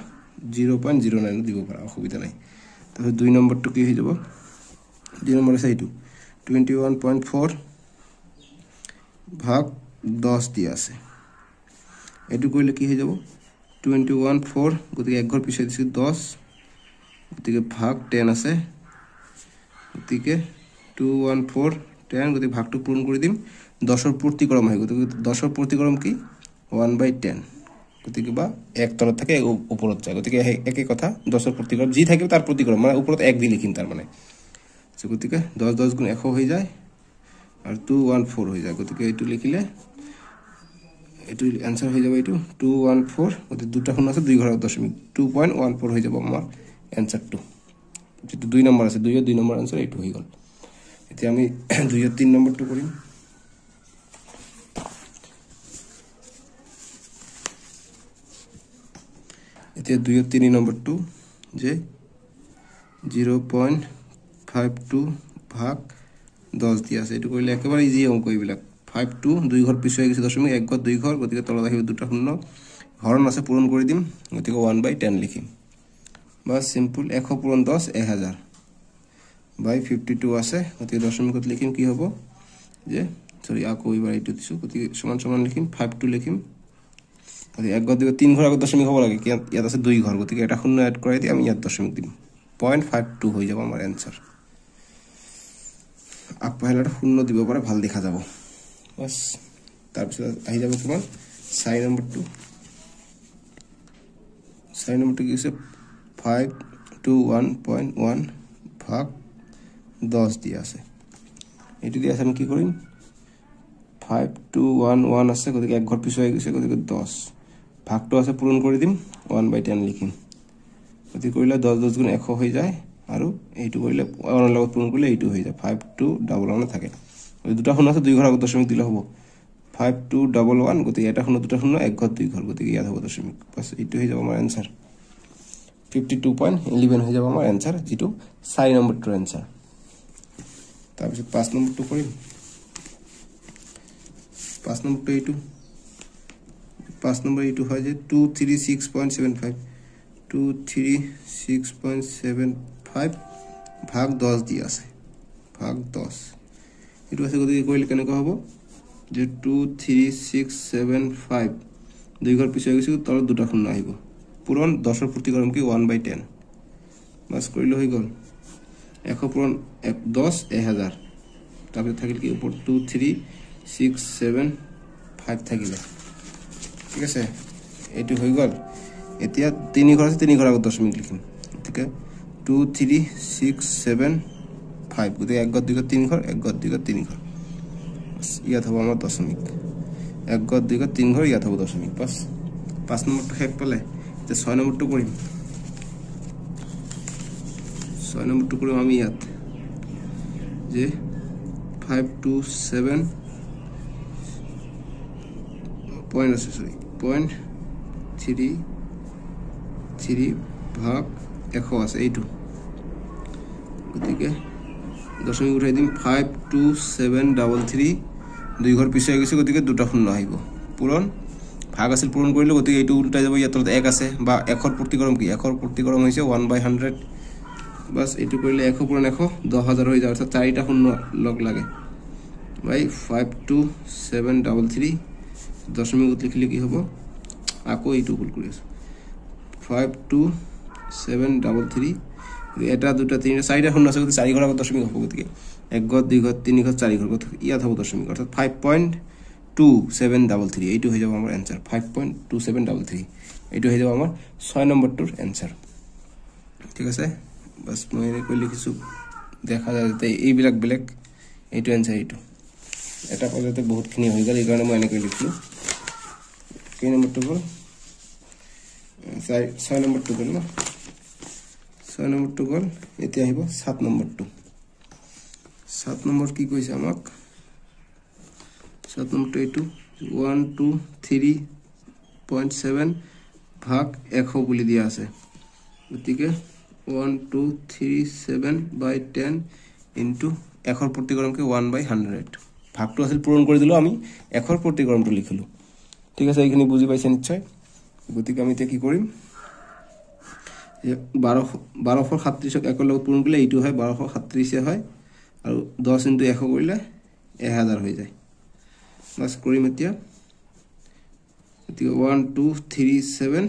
[SPEAKER 1] জিরো পয়েন্ট জিরো নাইন দিব পারা অসুবিধা নাই তাৰপিছত দুই নম্বৰটো কি হৈ যাব দুই নম্বৰ আছে এইটো টুৱেণ্টি ওৱান পইণ্ট ফ'ৰ ভাগ দহ দিয়ে আছে এইটো কৰিলে কি হৈ যাব টুৱেণ্টি ওৱান ফ'ৰ গতিকে এক ঘৰ পিছাই দিছোঁ দহ গতিকে ভাগ টেন আছে গতিকে টু ওৱান ফ'ৰ টেন গতিকে ভাগটো পূৰণ কৰি দিম দহৰ প্ৰতিক্ৰম হয় গতিকে দহৰ প্ৰতিক্ৰম কি ওৱান বাই টেন প্ৰতিক্ৰম বা এক তলত থাকে ওপৰত যায় গতিকে একে কথা দহৰ প্ৰতিক্ৰম যি থাকিব তাৰ প্ৰতিক্ৰম মানে ওপৰত এক দি লিখিম তাৰমানে গতিকে দহ দহ গুণ এশ হৈ যায় আৰু টু ওৱান ফ'ৰ হৈ যায় গতিকে এইটো লিখিলে এইটো এনচাৰ হৈ যাব এইটো টু ওৱান ফ'ৰ গতিকে দুটা শূন্য আছে দুই ঘৰত দশমিক টু পইণ্ট ওৱান ফ'ৰ হৈ যাব আমাৰ এনচাৰটো যিটো দুই নম্বৰ আছে দুই দুই নম্বৰ এনচাৰ এইটো হৈ গ'ল এতিয়া আমি দুই তিনি নম্বৰটো কৰিম এতিয়া দুই তিনি নম্বৰটো যে জিৰ' পইণ্ট ফাইভ টু ভাগ দহ দিয়া আছে এইটো কৰিলে একেবাৰে ইজি অংক এইবিলাক ফাইভ টু দুই ঘৰ পিছুৱাই গৈছে দশমিক এক ঘৰ দুই ঘৰ গতিকে তলত আহিব দুটা শূন্য হৰণ আছে পূৰণ কৰি দিম গতিকে ওৱান বাই টেন লিখিম বা চিম্পুল এশ পূৰণ দহ এহেজাৰ বাই ফিফটি টু আছে গতিকে দশমিকত লিখিম কি হ'ব যে চৰি আকৌ এইবাৰ এইটো দিছোঁ গতিকে সমান সমান লিখিম ফাইভ টু লিখিম গতিকে এক গতিকে তিন ঘৰ আগত দশমিক হ'ব লাগে ইয়াত আছে দুই ঘৰ গতিকে এটা শূন্য এড কৰাই দিয়ে আমি ইয়াত দশমিক দিম পইণ্ট ফাইভ টু হৈ যাব আমাৰ এনচাৰ আপাহেলাত শূন্য দিব পাৰে ভাল দেখা যাব বছ তাৰপিছত আহি যাব কিমান চাৰি নম্বৰটো চাৰি নম্বৰটো কি হৈছে five two one point one ভাগ দহ দিয়া আছে এইটো দিয়া আছে আমি কি কৰিম ফাইভ টু ওৱান ওৱান আছে গতিকে এক ঘৰ পিছুৱাই গৈছে গতিকে দহ ভাগটো আছে পূৰণ কৰি দিম ওৱান বাই টেন লিখিম গতিকে কৰিলে দহ দহ গুণ এশ হৈ যায় আৰু এইটো কৰিলে ওৱানৰ লগত পূৰণ কৰিলে এইটো হৈ যায় ফাইভ টু ডাবল ওৱানত থাকে গতিকে দুটা শূন্য আছে দুই ঘৰ আগত দশমিক দিলে হ'ব ফাইভ টু ডাবল ওৱান গতিকে এটা শূন্য দুটা শূন্য এক ঘৰ দুই ঘৰ গতিকে ইয়াত হ'ব দশমিক বাছ এইটো হৈ যাব আমাৰ answer fifty two point eleven হৈ যাব আমাৰ এনচাৰ যিটো চাৰি নম্বৰটোৰ এনচাৰ তাৰপিছত পাঁচ নম্বৰটো কৰিম পাঁচ নম্বৰটো এইটো পাঁচ নম্বৰ এইটো হয় যে two three six point seven five two three six point seven five ভাগ দহ দি আছে ভাগ দহ এইটো আছে গতিকে কৰিলে কেনেকুৱা হ'ব যে two three six seven five দুইঘৰ পিছুৱাই গৈছোঁ তলত দুটা শূন্য আহিব পূৰণ দহৰ ফূৰ্তি কৰিম কি ওৱান বাই টেন মাছ কৰিলে হৈ গ'ল এশ পূৰণ এক দহ এহেজাৰ তাৰপিছত থাকিল কি ওপৰত two three six seven five থাকিলে ঠিক আছে এইটো হৈ গ'ল এতিয়া তিনিঘৰ আছে তিনিঘৰ আগত দশমিক লিখিম গতিকে two three six seven five গতিকে একগত দুইগত তিনিঘৰ একগত দুইগত তিনিঘৰ বাছ ইয়াত হ'ব আমাৰ দশমিক একগত দুইগত তিনিঘৰ ইয়াত হ'ব দশমিক বাছ পাঁচ নম্বৰটো শেষ পালে এতিয়া ছয় নম্বৰটো কৰিম ছয় নম্বৰটো কৰিম আমি ইয়াত যে ফাইভ টু ছেভেন পয়েন্ট আছে সরি পয়েন্ট থ্রি থ্রি ভাগ এশ আছে এইটো গতিকে দশমিক উঠাই দিম five two seven double three দুই ঘৰ পিছুৱাই গৈছে গতিকে দুটা শূন্য আহিব পূৰণ ভাগ আছিল পূৰণ কৰিলোঁ গতিকে এইটো উল্টাই যাব ইয়াৰ এক আছে বা এশৰ প্ৰতিক্ৰম কি এশৰ প্ৰতিক্ৰম হৈছে ওৱান বাই হাণ্ড্ৰেড বাছ এইটো কৰিলে এশ পূৰণ এশ দহ হাজাৰ হৈ যায় অৰ্থাৎ চাৰিটা শূন্য লগ লাগে by five two seven double three দশমিক লিখিলে কি হ'ব আকৌ এইটো ভুল কৰি আছোঁ five two seven double three এটা দুটা তিনিটা চাৰিটা শূন্য আছে গতিকে চাৰিঘৰ আকৌ দশমিক হ'ব গতিকে একঘৰ দুইঘৰ তিনিঘৰ চাৰিঘৰ গতিকে ইয়াত হ'ব দশমিক অৰ্থাৎ five point two seven double three এইটো হৈ যাব আমাৰ answer five point two seven double three এইটো হৈ যাব আমাৰ ছয় নম্বৰটোৰ এনচাৰ ঠিক আছে বাছ মই এনেকৈ লিখিছোঁ দেখা যায় যাতে এইবিলাক বেলেগ এইটো এনচাৰ এইটো এটা পৰ্যায়তে বহুতখিনি হৈ গ'ল এইকাৰণে মই এনেকৈ লিখিলোঁ kay number 2 sorry 6 number 2 gol na 6 number 2 gol eti aibo 7 number 2 7 number ki koise amak 7 number 2 eitu 1 2 3 0.7 bhag 100 boli diya ase otike 1 2 3 7 by 10 into 100 protigram ke 1 by 100 bhag to asil puron kori dilo ami 100 protigram to likhilu ঠিক আছে এইখানে বুঝি পাইছে নিশ্চয় গতিকে আমি এতিয়া কি কৰিম বাৰশ বাৰশ সাতত্ৰিছক একর লগত পূৰণ কৰিলে এইটো হয় বাৰশ সাতত্ৰিছে হয় আৰু দহ ইণ্টু এশ কৰিলে এহেজাৰ হৈ যায় বাস কৰিম এতিয়া গতিকে ওৱান টু থ্ৰী সেভেন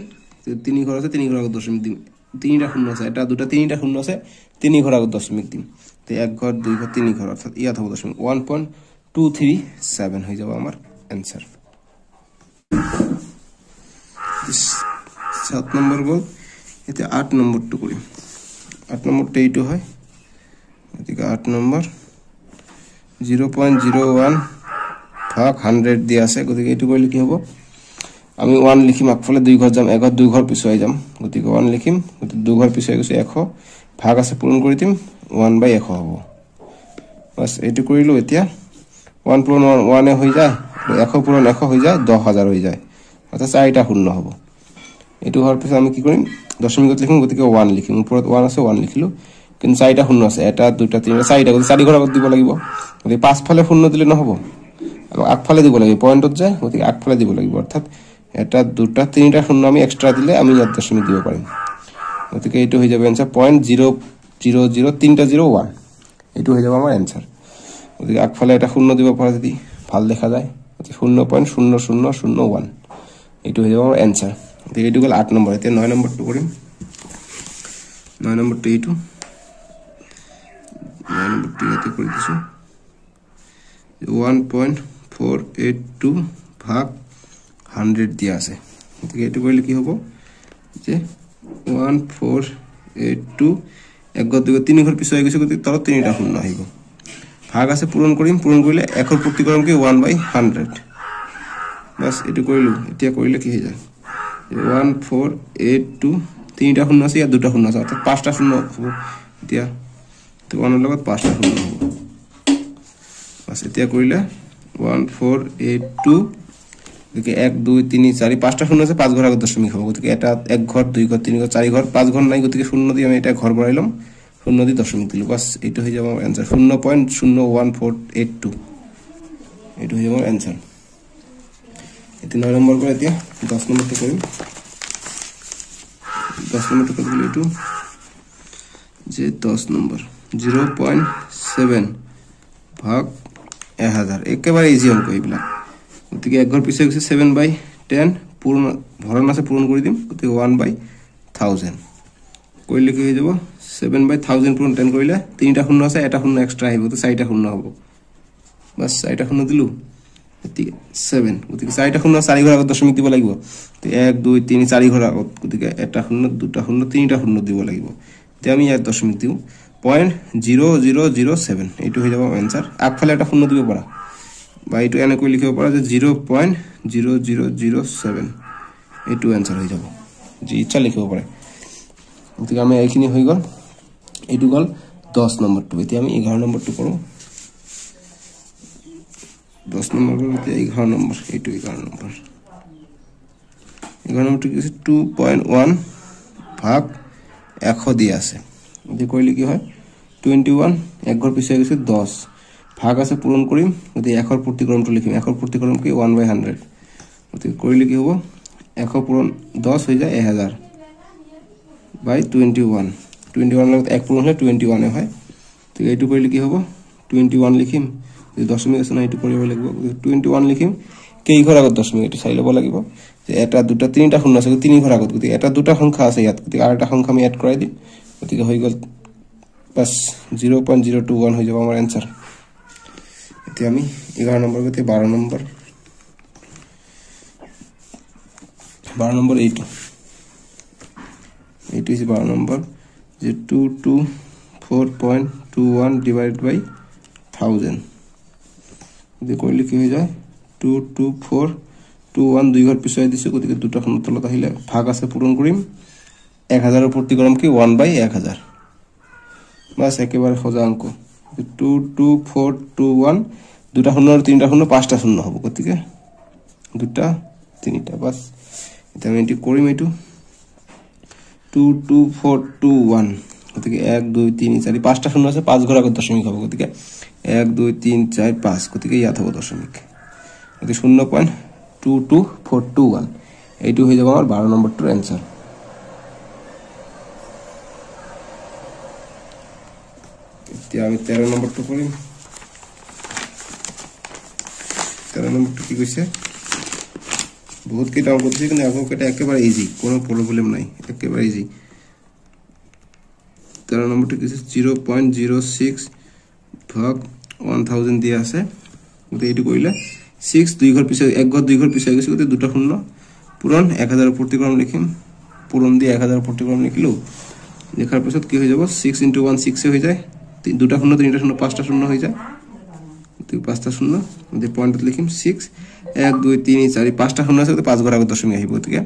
[SPEAKER 1] তিনি ঘৰ আছে তিনি ঘর আগত দশমিক দিম তিনিটা শূন্য আছে এটা দুটা তিনিটা শূন্য আছে তিনি ঘৰ আগত দশমিক দিম তো এক ঘৰ দুই ঘৰ তিনি ঘৰ অৰ্থাৎ ইয়াত হ'ব দশমিক one point two three seven হৈ যাব আমাৰ অ্যান্সার সাত নম্বর গল এতে আট নম্বরটু করি আট নম্বরটা এইটু হয় এদিকে আট নম্বর জিরো পয়েন্ট জিরো ওয়ান ফাঁক হান্ড্রেড দিয়ে আছে গতি এইটু করলে কি হব আমি ওয়ান লিখিম আগফালে দুই ঘর যাম এঘর দুই ঘর পিছুয়াই যাম গতি ওয়ান লিখিম গতি দু ঘর পিছুয়াই গেছি এশ ভাগ আছে পূরণ করে দিম ওয়ান বাই এশ হব বাস এইটু করলো এতিয়া ওয়ান পূরণ ওয়ান ওয়ানে হয়ে যায় এশৰ পৰা এশ হৈ যায় দহ হাজাৰ হৈ যায় অৰ্থাৎ চাৰিটা ষোল্ল হ'ব এইটো হোৱাৰ পিছত আমি কি কৰিম দশমিকত লিখিম গতিকে ওৱান লিখিম ওপৰত ওৱান আছে ওৱান লিখিলোঁ কিন্তু চাৰিটা শূন্য আছে এটা দুটা তিনিটা চাৰিটা গতিকে চাৰিঘৰ আগত দিব লাগিব গতিকে পাঁচফালে শূন্য দিলে নহ'ব আগফালে দিব লাগিব পইণ্টত যায় গতিকে আগফালে দিব লাগিব অৰ্থাৎ এটা দুটা তিনিটা শূন্য আমি এক্সট্ৰা দিলে আমি ইয়াত দশমিক দিব পাৰিম গতিকে এইটো হৈ যাব answer point zero' zero' zero' তিনিটা জিৰ' ওৱান এইটো হৈ যাব আমাৰ এনচাৰ গতিকে আগফালে এটা শূন্য দিব পৰা যদি ভাল দেখা যায় শূন্য পইণ্ট শূন্য শূন্য শূন্য ওৱান এইটো হৈ যাব আমাৰ এনচাৰ গতিকে এইটো গ'ল আঠ নম্বৰ এতিয়া নয় নম্বৰটো কৰিম নয় নম্বৰটো এইটো নয় নম্বৰটো ইয়াতে কৰি দিছোঁ one point four eight two ভাগ হাণ্ড্ৰেড দিয়া আছে গতিকে এইটো কৰিলে কি হ'ব যে ওৱান ফ'ৰ এইট টু এক তিনিঘৰ পিছুৱাই গৈছে গতিকে তলত তিনিটা শূন্য আহিব ভাগ আছে পূরণ করিম পূরণ কৰিলে একৰ পূর্তি করম কি ওৱান বাই হাণ্ড্ৰেড বাস এইটো কৰিলোঁ এতিয়া কৰিলে কি হৈ যায় ওৱান ফ'ৰ এইট টু তিনিটা শূন্য আছে আর দুটা শূন্য আছে অৰ্থাৎ পাঁচটা শূন্য হ'ব এতিয়া ওৱানৰ লগত পাঁচটা শূন্য হ'ব বাস এতিয়া কৰিলে ওৱান ফ'ৰ এইট টু গতিকে এক দুই তিনি চাৰি পাঁচটা শূন্য আছে পাঁচ ঘৰ আগে দশমিক হ'ব গতিকে এটা এক ঘৰ দুই ঘৰ তিনি ঘৰ চাৰি ঘৰ পাঁচ ঘৰ নাই গতিকে শূন্য দিয়ে আমি এটা ঘৰ বাড়াইলাম ল'ম শূন্য দুই দশমিক দিল বাস এইটা হয়ে যাবে আমার অ্যান্সার শূন্য পয়েন্ট শূন্য ওয়ান ফোর এইট টু এইটা হয়ে যাবে আমার অ্যান্সার এতে নয় নম্বর করে এতিয়া দশ নম্বরটা করি দশ নম্বরটা করে দিল এইটু যে দশ নম্বর জিরো পয়েন্ট সেভেন ভাগ এক হাজার একেবারে ইজি অঙ্ক এইবিলাক গতিকে একঘর পিছিয়ে গেছে সেভেন বাই টেন পূরণ ভরণ আছে পূরণ করে দিম গতিকে ওয়ান বাই থাউজেন্ড করলে কি হয়ে যাব ছেভেন বাই থাউজেণ্ড পুৰণ টেন কৰিলে তিনিটা শূন্য আছে এটা শূন্য এক্সট্ৰা আহিব তো চাৰিটা শূন্য হ'ব বাছ চাৰিটা শূন্য দিলোঁ গতিকে ছেভেন গতিকে চাৰিটা শূন্য চাৰি ঘৰ আগত দশমিক দিব লাগিব এক দুই তিনি চাৰি ঘৰ আগত গতিকে এটা শূন্য দুটা শূন্য তিনিটা শূন্য দিব লাগিব এতিয়া আমি ইয়াত দশমিক দিওঁ point zero' zero' zero' seven এইটো হৈ যাব এনচাৰ আগফালে এটা শূন্য দিব পাৰা বা এইটো এনেকৈ লিখিব পাৰা যে zero' point zero' zero' zero' seven এইটো এনচাৰ হৈ যাব যি ইচ্ছা লিখিব পাৰে গতিকে আমি এইখিনি হৈ গ'ল এইটো গ'ল দহ নম্বৰটো এতিয়া আমি এঘাৰ নম্বৰটো কৰোঁ দহ নম্বৰ এতিয়া এঘাৰ নম্বৰ এইটো এঘাৰ নম্বৰ এঘাৰ নম্বৰটো কি হৈছে টু পইণ্ট ওৱান ভাগ এশ দি আছে এতিয়া কৰিলে কি হয় টুৱেণ্টি ওৱান একঘৰ পিছুৱাই গৈছে দহ ভাগ আছে পূৰণ কৰিম গতিকে এশৰ প্ৰতিক্ৰমটো লিখিম এশৰ প্ৰতিক্ৰম কি ওৱান বাই হাণ্ড্ৰেড গতিকে কৰিলে কি হ'ব এশ পূৰণ দহ হৈ যায় এহেজাৰ বাই টুৱেণ্টি ওৱান টুৱেণ্টি ওৱানৰ লগত এক পূৰণ হয় টুৱেণ্টি ওৱানে হয় গতিকে এইটো কৰিলে কি হ'ব টুৱেণ্টি ওৱান লিখিম দশমিক আছে নহয় এইটো কৰিব লাগিব গতিকে টুৱেণ্টি ওৱান লিখিম কেইঘৰ আগত দশমিক এইটো চাই ল'ব লাগিব যে এটা দুটা তিনিটা শূন্য আছে তিনিঘৰ আগত গতিকে এটা দুটা সংখ্যা আছে ইয়াত গতিকে আৰু এটা সংখ্যা আমি এড কৰাই দিম গতিকে হৈ গ'ল বাছ zero' point zero' two one হৈ যাব আমাৰ এনচাৰ এতিয়া আমি এঘাৰ নম্বৰ গতিকে বাৰ নম্বৰ বাৰ নম্বৰ এইটো এইটো হৈছে বাৰ নম্বৰ যে two two four point two one divided by thousand গতিকে কৰিলে কি হৈ যায় two two four two one দুই ঘৰ পিছুৱাই দিছোঁ গতিকে দুটাখনৰ তলত আহিলে ভাগ আছে পূৰণ কৰিম এক হাজাৰৰ প্ৰতি কৰিম কি ওৱান বাই এক হাজাৰ বাছ একেবাৰে সজা অংক two two four two one দুটা শূন্য আৰু তিনিটা শূন্য পাঁচটা শূন্য হ'ব গতিকে দুটা তিনিটা বাছ এতিয়া আমি এইটো কৰিম এইটো two two four two one গতিকে এক দুই তিন চারি পাঁচটা শূন্য আছে পাঁচ ঘোরা দশমিক হবে গতিকে এক দুই তিন চার পাঁচ গতিকে ইয়াত হবো দশমিক গতিকে শূন্য point two two four two one এইটু হয়ে যাবে আমার বারো নম্বরটার অ্যান্সার আমি তেরো নম্বরটা করি তেরো নম্বরটা কি কইছে বহুত কেইটা অলপ দিছে কিন্তু আপোনালোকে একেবাৰে ইজি কোনো প্ৰব্লেম নাই একেবাৰে ইজি তাৰ নম্বৰটো কি আছে জিৰ' পইণ্ট জিৰ' ছিক্স ভাগ ওৱান থাউজেণ্ড দিয়া আছে গতিকে এইটো কৰিলে ছিক্স দুই ঘৰ পিছাই এক ঘৰ দুই ঘৰ পিছাই গৈছে গতিকে দুটা শূন্য পূৰণ এক হাজাৰ প্ৰতিক্ৰম লিখিম পূৰণ দি এক হাজাৰ প্ৰতিক্ৰম লিখিলোঁ লিখাৰ পিছত কি হৈ যাব ছিক্স ইণ্টু ওৱান ছিক্সে হৈ যায় দুটা শূন্য তিনিটা শূন্য পাঁচটা শূন্য হৈ যায় দুই পাঁচটা শূন্য যে পয়েন্টত লিখিম সিক্স এক দুই তিনি চারি পাঁচটা শূন্য আছে পাঁচ ঘর আগে দশমিক আহিব গতিকে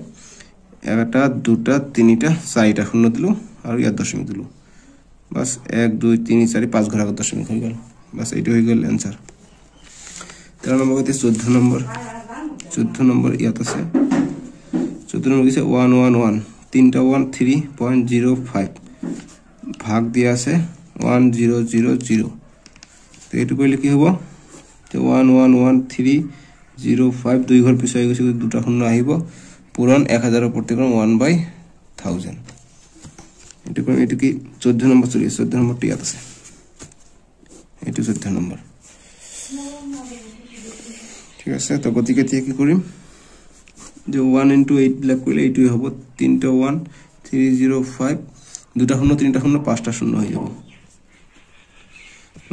[SPEAKER 1] এটা দুটা তিনিটা চাৰিটা শূন্য দিলোঁ আৰু ইয়াত দশমিক দিলোঁ বাস এক দুই তিনি চাৰি পাঁচ ঘৰ আগে দশমিক হৈ গ'ল বাছ এইটো হৈ গ'ল অ্যান্সার তেরো নম্বৰ এতিয়া চৈধ্য নম্বৰ চৈধ্য নম্বৰ ইয়াত আছে চৈধ্য নম্বৰ দিছে ওৱান ওৱান ওৱান তিনিটা one three point zero' five ভাগ দিয়া আছে ওৱান জিৰ' জিৰ' জিৰ' তো এই কৰিলে কি হ'ব one one one three zero' five দুই ঘৰ পিছুৱাই গৈছে দুটা শূন্য আহিব পূৰণ এক হাজাৰৰ প্ৰতিক্ৰম ওৱান বাই থাউজেণ্ড এইটো কৰিম এইটো কি চৈধ্য নম্বৰ চলি আছে চৈধ্য নম্বৰটো ইয়াত আছে এইটো চৈধ্য নম্বৰ ঠিক আছে তো গতিকে এতিয়া কি কৰিম যে ওৱান ইণ্টু এইটবিলাক কৰিলে এইটোৱে হ'ব তিনিটা ওৱান থ্ৰী জিৰ' ফাইভ দুটা শূন্য তিনিটা শূন্য পাঁচটা শূন্য হৈ যাব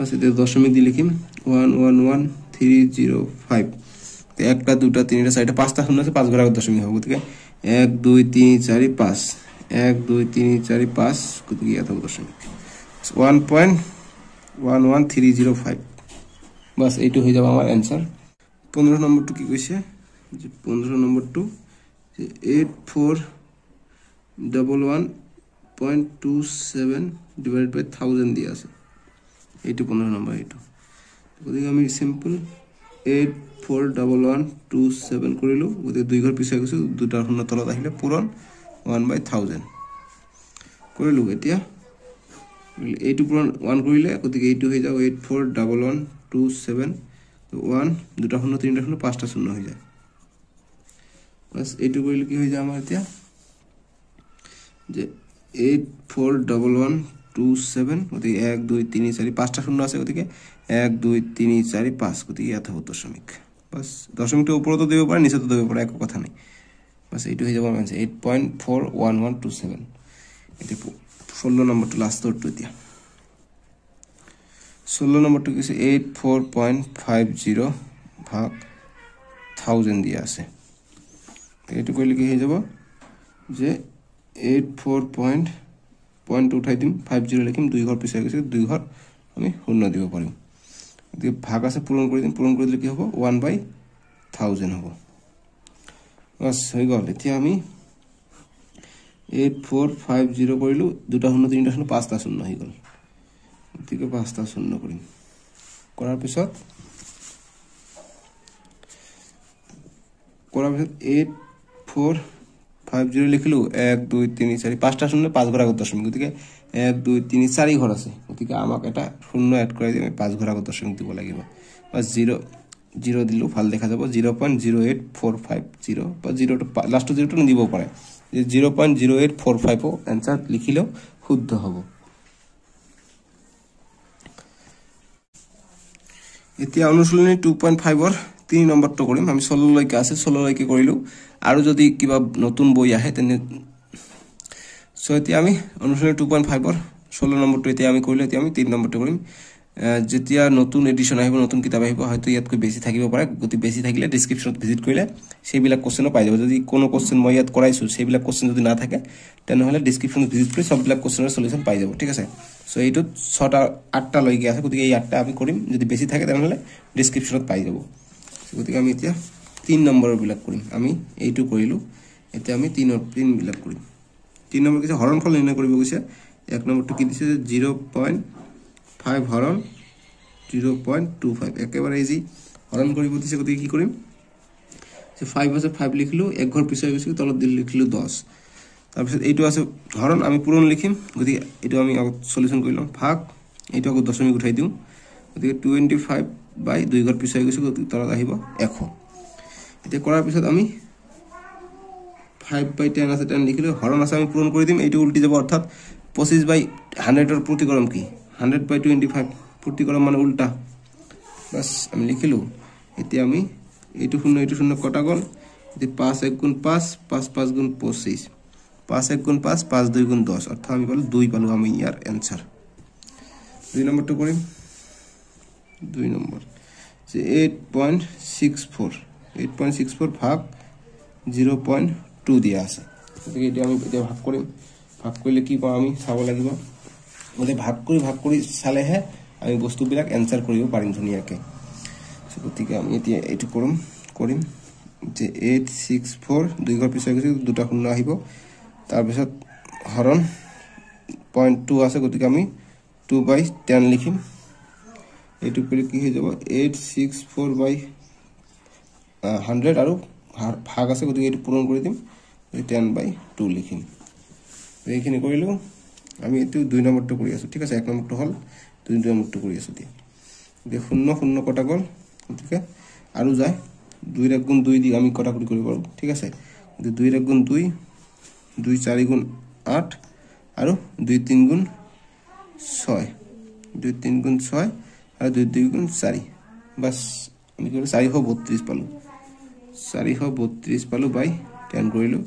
[SPEAKER 1] প্লাস দশমিক দিয়ে লিখিম one one one three zero five তো একটা দুটা তিনটা চারটা পাঁচটা শূন্য আছে পাঁচ ঘরে দশমিক হবে গতিকে এক দুই তিন চারি পাঁচ এক দুই তিন চারি পাঁচ গতিকে ইয়াত হবে দশমিক one point one one three zero five বাস এইটো হৈ যাব আমাৰ এনচাৰ পোন্ধৰ নম্বৰটো কি কৈছে যে পোন্ধৰ নম্বৰটো যে eight four double one point two seven divide by thousand দিয়া আছে এইটো পোন্ধৰ নম্বৰ এইটো গতিকে আমি simple eight four double one two seven কৰিলোঁ গতিকে দুই ঘৰ পিছুৱাই গৈছোঁ দুটাৰ শূন্য তলত আহিলে পূৰণ ওৱান বাই থাউজেণ্ড কৰিলোঁ এতিয়া এইটো পূৰণ ওৱান কৰিলে গতিকে এইটো হৈ যাওক eight four double one two seven one দুটা শূন্য তিনিটা শূন্য পাঁচটা শূন্য হৈ যায় বাছ এইটো কৰিলে কি হৈ যায় আমাৰ এতিয়া যে eight four double one two seven ওদিকে এক দুই তিন চারি পাঁচটা শূন্য আছে ওদিকে এক দুই তিন চারি পাঁচ ওদিকে এত দশমিক বাস দশমিকটা উপরে তো দেবে পারে নিচে তো দেবে পারে এক কথা নেই বাস এইটু হয়ে যাবো eight point four one one two seven এটি ষোলো নম্বরটা লাস্ট উত্তর দিয়া ষোলো নম্বরটা কিছু eight four point five zero ভাগ থাউজেন্ড দিয়ে আছে এইটু করলে কি হয়ে যাব যে এইট ফোর পয়েন্ট পইণ্টটো উঠাই দিম ফাইভ জিৰ' লিখিম দুই ঘৰ পিছাই গৈছে দুই ঘৰ আমি শূন্য দিব পাৰিম গতিকে ভাগ আছে পূৰণ কৰি দিম পূৰণ কৰি দিলে কি হ'ব ওৱান বাই থাউজেণ্ড হ'ব বাছ হৈ গ'ল এতিয়া আমি এইট ফ'ৰ ফাইভ জিৰ' কৰিলোঁ দুটা শূন্য তিনিটা শূন্য পাঁচটা শূন্য হৈ গ'ল গতিকে পাঁচটা শূন্য কৰিম কৰাৰ পিছত কৰাৰ পিছত এইট ফ'ৰ ফাইভ জিরো লিখলো এক দুই তিন চারি পাঁচটা শূন্য পাঁচ ঘর আগত দশমিক গতি এক দুই তিন চারি ঘর আছে গতি আমাকে এটা শূন্য এড করে দিয়ে পাঁচ ঘর আগত দশমিক দিব লাগিব বা জিরো জিরো দিলেও ভাল দেখা যাব zero point zero eight four five zero বা জিরোটো লাস্টের জিরোটো দিব পারে যে zero point zero eight four ফাইভও এনসার লিখিলেও শুদ্ধ হব এতিয়া অনুশীলনী টু পইণ্ট ফাইভৰ তিনি নম্বৰটো কৰিম আমি ষোল্লৰলৈকে আছে ষোল্লৰলৈকে কৰিলোঁ আৰু যদি কিবা নতুন বই আহে তেনে চ' এতিয়া আমি অনুশীলনী টু পইণ্ট ফাইভৰ ষোল্ল নম্বৰটো এতিয়া আমি কৰিলোঁ এতিয়া আমি তিনি নম্বৰটো কৰিম যেতিয়া নতুন এডিশ্যন আহিব নতুন কিতাপ আহিব হয়তো ইয়াতকৈ বেছি থাকিব পাৰে গতিকে বেছি থাকিলে ডিছক্ৰিপশ্যনত ভিজিট কৰিলে সেইবিলাক কুৱেশ্যনো পাই যাব যদি কোনো কুৱেশ্যন মই ইয়াত কৰাইছোঁ সেইবিলাক কুৱেশ্যন যদি নাথাকে তেনেহ'লে ডিছক্ৰিপশ্যনত ভিজিট কৰি চববিলাক কুৱেশ্যনৰ চলিউশ্যন পাই যাব ঠিক আছে চ' এইটোত ছটা আঠটালৈকে আছে গতিকে এই আঠটা আমি কৰিম যদি বেছি থাকে তেনেহ'লে ডিছক্ৰিপশ্যনত পাই যাব গতিকে আমি এতিয়া তিন নম্বৰবিলাক কৰিম আমি এইটো কৰিলোঁ এতিয়া আমি তিন তিনবিলাক কৰিম তিন নম্বৰ কৈছে হৰণফল নিৰ্ণয় কৰিব কৈছে এক নম্বৰটো কি দিছে যে জিৰ' পইণ্ট ফাইভ হৰণ জিৰ' পইণ্ট টু ফাইভ একেবাৰে ইজি হৰণ কৰিব দিছে গতিকে কি কৰিম যে ফাইভ আছে ফাইভ লিখিলোঁ একঘৰ পিছুৱাই গৈছিলোঁ তলত দিলোঁ লিখিলোঁ দহ তাৰপিছত এইটো আছে হৰণ আমি পূৰণ লিখিম গতিকে এইটো আমি আগত চলিউশ্যন কৰি লওঁ ভাগ এইটো আকৌ দশমিক উঠাই দিওঁ গতিকে টুৱেণ্টি ফাইভ বাই দুই ঘৰ পিছুৱাই গৈছোঁ তলত আহিব এশ এতিয়া কৰাৰ পিছত আমি ফাইভ বাই টেন আছে টেন লিখিলোঁ হৰণ আছে আমি পূৰণ কৰি দিম এইটো উল্টি যাব অৰ্থাৎ পঁচিছ বাই হাণ্ড্ৰেডৰ প্ৰতিকৰম কি হাণ্ড্ৰেড বাই টুৱেণ্টি ফাইভ প্ৰতিকৰম মানে উল্টা বাছ আমি লিখিলোঁ এতিয়া আমি এইটো শূন্য এইটো শূন্য কটা গ'ল এতিয়া পাঁচ এক গুণ পাঁচ পাঁচ পাঁচ গুণ পঁচিছ পাঁচ এক গুণ পাঁচ পাঁচ দুই গুণ দহ অৰ্থাৎ আমি পালোঁ দুই পালোঁ আমি ইয়াৰ এনচাৰ দুই নম্বৰটো কৰিম দুই নম্বর যে eight point six four eight point six four ভাগ জিরো পয়েন্ট টু দিয়া আছে গতিকে এটা আমি এটা ভাগ করি ভাগ করলে কি পাওয়া আমি চাব লাগিব গতিকে ভাগ করে ভাগ করে চালেহে আমি বস্তুবিলাক এনসার করব পারি ধুনিয়াকে গতিকে আমি এটা এইটু করম করিম যে এইট সিক্স ফোর দুই ঘর পিছিয়ে গেছে দুটা শূন্য আহিব তারপর হরণ পয়েন্ট টু আছে গতিকে আমি টু বাই টেন লিখিম এইটো পেলে কি হৈ যাব eight six four by hundred আৰু ভাগ আছে গতিকে এইটো পূৰণ কৰি দিম এই টেন বাই টু লিখিম এইখিনি কৰিলোঁ আমি এইটো দুই নম্বৰটো কৰি আছোঁ ঠিক আছে এক নম্বৰটো হ'ল দুই দুই নম্বৰটো কৰি আছোঁ দিয়া গতিকে শূন্য শূন্য কটা গ'ল গতিকে আৰু যায় দুই এক গুণ দুই দি আমি কটা কুটি কৰিব পাৰোঁ ঠিক আছে গতিকে দুই এক গুণ দুই দুই চাৰি গুণ আঠ আৰু দুই তিনি গুণ ছয় দুই তিনি গুণ ছয় আৰু দুই দুই গুণ চাৰি বাছ আমি কি কৰিলোঁ চাৰিশ বত্ৰিছ পালোঁ চাৰিশ বত্ৰিছ পালোঁ বাই টেন কৰিলোঁ